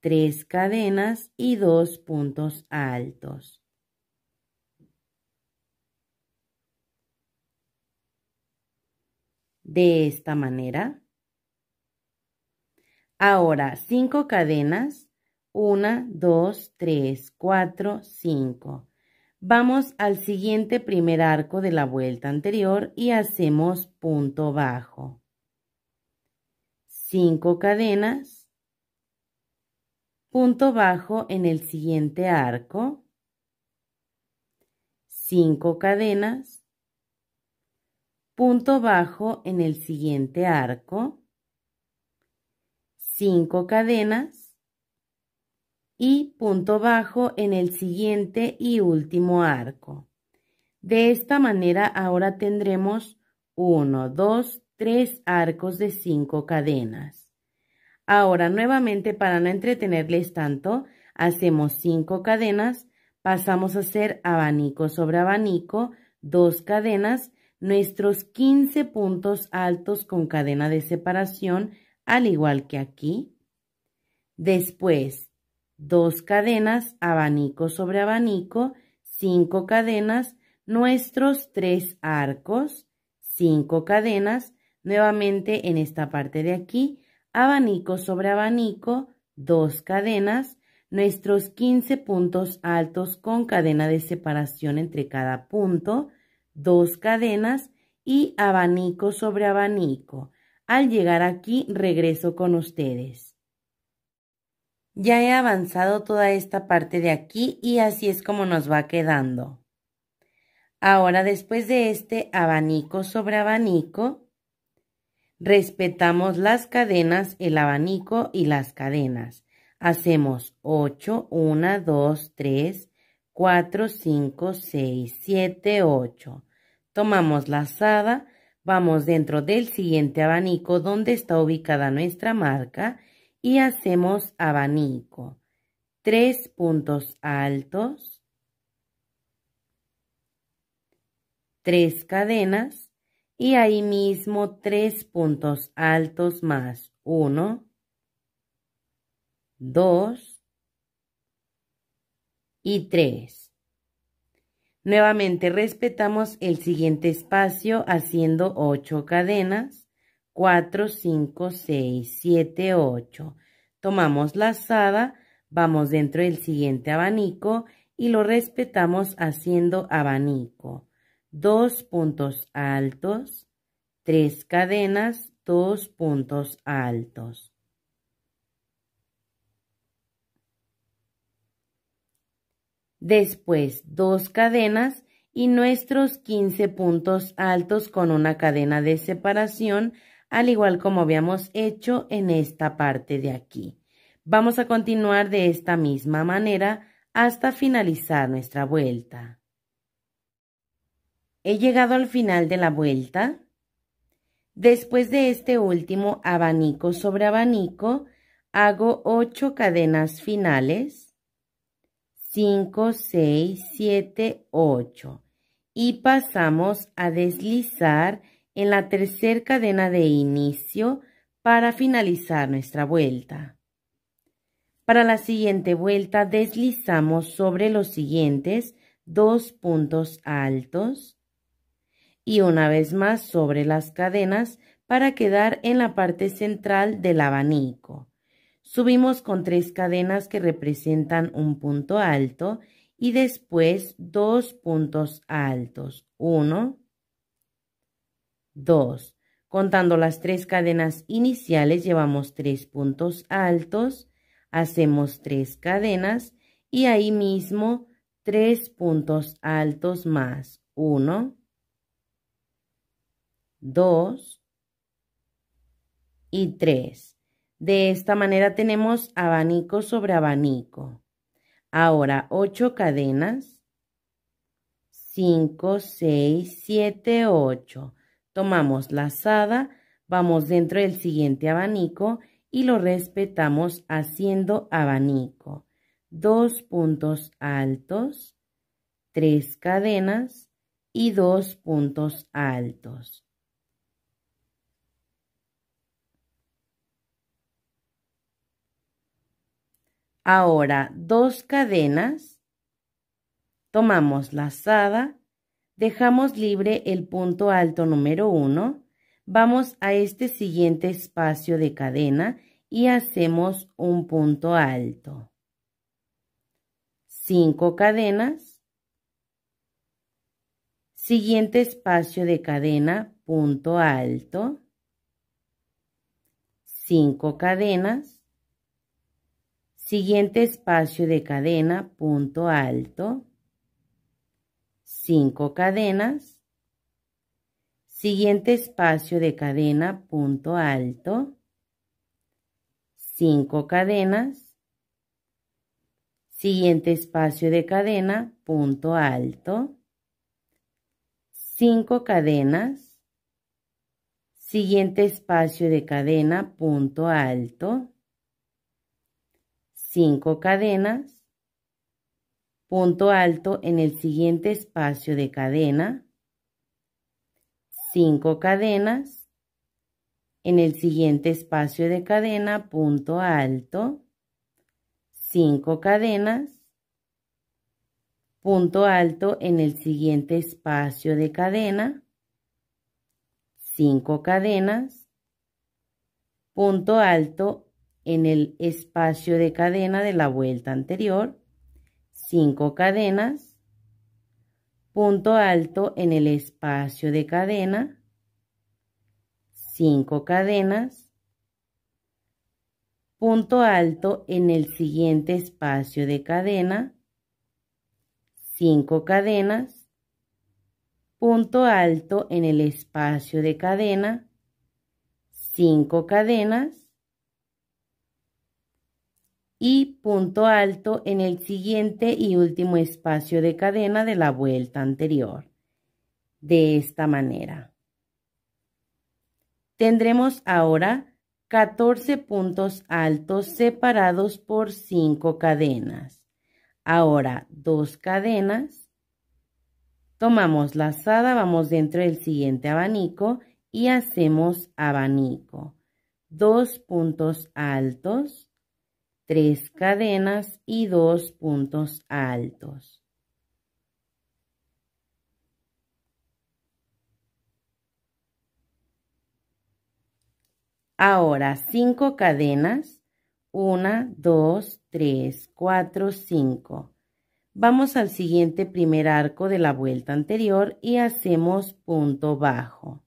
tres cadenas y dos puntos altos. De esta manera. Ahora, cinco cadenas. Una, dos, tres, cuatro, cinco. Vamos al siguiente primer arco de la vuelta anterior y hacemos punto bajo. 5 cadenas, punto bajo en el siguiente arco, 5 cadenas, punto bajo en el siguiente arco, 5 cadenas, y punto bajo en el siguiente y último arco. De esta manera ahora tendremos 1, dos tres arcos de cinco cadenas. Ahora nuevamente para no entretenerles tanto, hacemos cinco cadenas, pasamos a hacer abanico sobre abanico, dos cadenas, nuestros 15 puntos altos con cadena de separación, al igual que aquí. Después, dos cadenas, abanico sobre abanico, cinco cadenas, nuestros tres arcos, cinco cadenas, nuevamente en esta parte de aquí, abanico sobre abanico, dos cadenas, nuestros 15 puntos altos con cadena de separación entre cada punto, dos cadenas y abanico sobre abanico. Al llegar aquí regreso con ustedes. Ya he avanzado toda esta parte de aquí y así es como nos va quedando. Ahora, después de este abanico sobre abanico, respetamos las cadenas, el abanico y las cadenas. Hacemos 8, 1, 2, 3, 4, 5, 6, 7, 8. Tomamos la lazada, vamos dentro del siguiente abanico donde está ubicada nuestra marca y hacemos abanico. Tres puntos altos, tres cadenas y ahí mismo tres puntos altos más. Uno, dos y tres. Nuevamente respetamos el siguiente espacio haciendo ocho cadenas 4, 5, 6, 7, 8. Tomamos la lazada, vamos dentro del siguiente abanico y lo respetamos haciendo abanico. Dos puntos altos, tres cadenas, dos puntos altos. Después dos cadenas y nuestros 15 puntos altos con una cadena de separación al igual como habíamos hecho en esta parte de aquí. Vamos a continuar de esta misma manera hasta finalizar nuestra vuelta. He llegado al final de la vuelta. Después de este último abanico sobre abanico, hago 8 cadenas finales. 5, 6, 7, 8. Y pasamos a deslizar en la tercera cadena de inicio para finalizar nuestra vuelta. Para la siguiente vuelta deslizamos sobre los siguientes dos puntos altos y una vez más sobre las cadenas para quedar en la parte central del abanico. Subimos con tres cadenas que representan un punto alto y después dos puntos altos, uno 2. Contando las tres cadenas iniciales, llevamos tres puntos altos, hacemos tres cadenas y ahí mismo tres puntos altos más. 1, 2 y 3. De esta manera tenemos abanico sobre abanico. Ahora 8 cadenas. 5, 6, 7, 8. Tomamos lazada, vamos dentro del siguiente abanico y lo respetamos haciendo abanico. Dos puntos altos, tres cadenas y dos puntos altos. Ahora dos cadenas, tomamos lazada, dejamos libre el punto alto número 1, vamos a este siguiente espacio de cadena y hacemos un punto alto. 5 cadenas, siguiente espacio de cadena, punto alto, 5 cadenas, siguiente espacio de cadena, punto alto, 5 cadenas, siguiente espacio de cadena, punto alto, 5 cadenas, siguiente espacio de cadena, punto alto, 5 cadenas, siguiente espacio de cadena, punto alto, 5 cadenas, punto alto en el siguiente espacio de cadena, 5 cadenas, en el siguiente espacio de cadena, punto alto, 5 cadenas, punto alto en el siguiente espacio de cadena, 5 cadenas, punto alto en el espacio de cadena de la vuelta anterior, 5 cadenas, punto alto en el espacio de cadena, 5 cadenas, punto alto en el siguiente espacio de cadena, 5 cadenas, punto alto en el espacio de cadena, 5 cadenas, y punto alto en el siguiente y último espacio de cadena de la vuelta anterior. De esta manera. Tendremos ahora 14 puntos altos separados por 5 cadenas. Ahora dos cadenas. Tomamos lazada, vamos dentro del siguiente abanico y hacemos abanico. Dos puntos altos tres cadenas y dos puntos altos. Ahora, cinco cadenas. Una, dos, tres, cuatro, cinco. Vamos al siguiente primer arco de la vuelta anterior y hacemos punto bajo.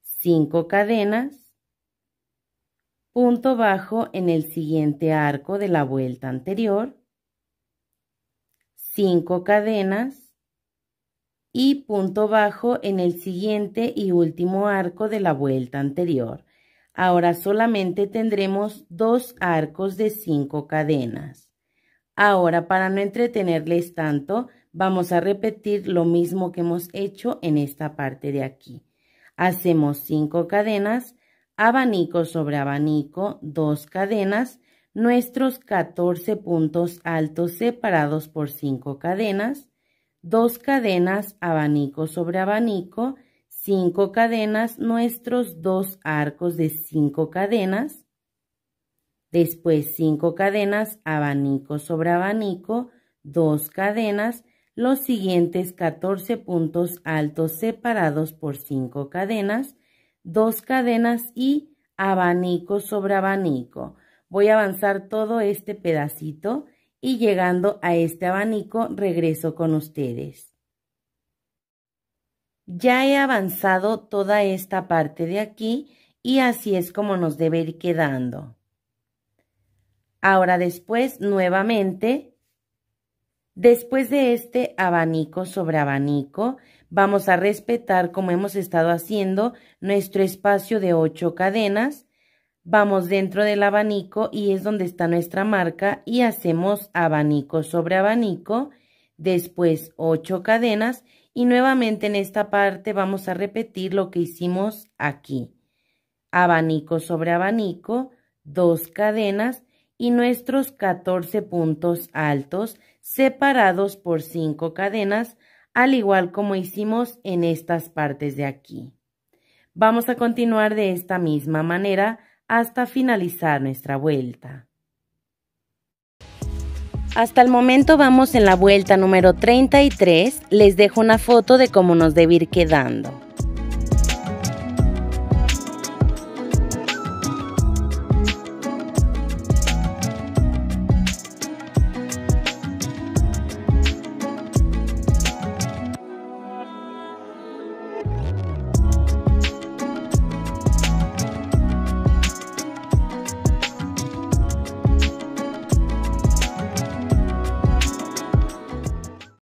Cinco cadenas punto bajo en el siguiente arco de la vuelta anterior, Cinco cadenas y punto bajo en el siguiente y último arco de la vuelta anterior. Ahora solamente tendremos dos arcos de cinco cadenas. Ahora para no entretenerles tanto, vamos a repetir lo mismo que hemos hecho en esta parte de aquí. Hacemos cinco cadenas, abanico sobre abanico, dos cadenas, nuestros 14 puntos altos separados por cinco cadenas, dos cadenas, abanico sobre abanico, cinco cadenas, nuestros dos arcos de cinco cadenas, después cinco cadenas, abanico sobre abanico, dos cadenas, los siguientes 14 puntos altos separados por cinco cadenas, dos cadenas y abanico sobre abanico. Voy a avanzar todo este pedacito y llegando a este abanico regreso con ustedes. Ya he avanzado toda esta parte de aquí y así es como nos debe ir quedando. Ahora después, nuevamente, después de este abanico sobre abanico, Vamos a respetar, como hemos estado haciendo, nuestro espacio de ocho cadenas. Vamos dentro del abanico y es donde está nuestra marca y hacemos abanico sobre abanico, después ocho cadenas y nuevamente en esta parte vamos a repetir lo que hicimos aquí. Abanico sobre abanico, dos cadenas y nuestros 14 puntos altos separados por cinco cadenas al igual como hicimos en estas partes de aquí. Vamos a continuar de esta misma manera hasta finalizar nuestra vuelta. Hasta el momento vamos en la vuelta número 33, les dejo una foto de cómo nos debe ir quedando.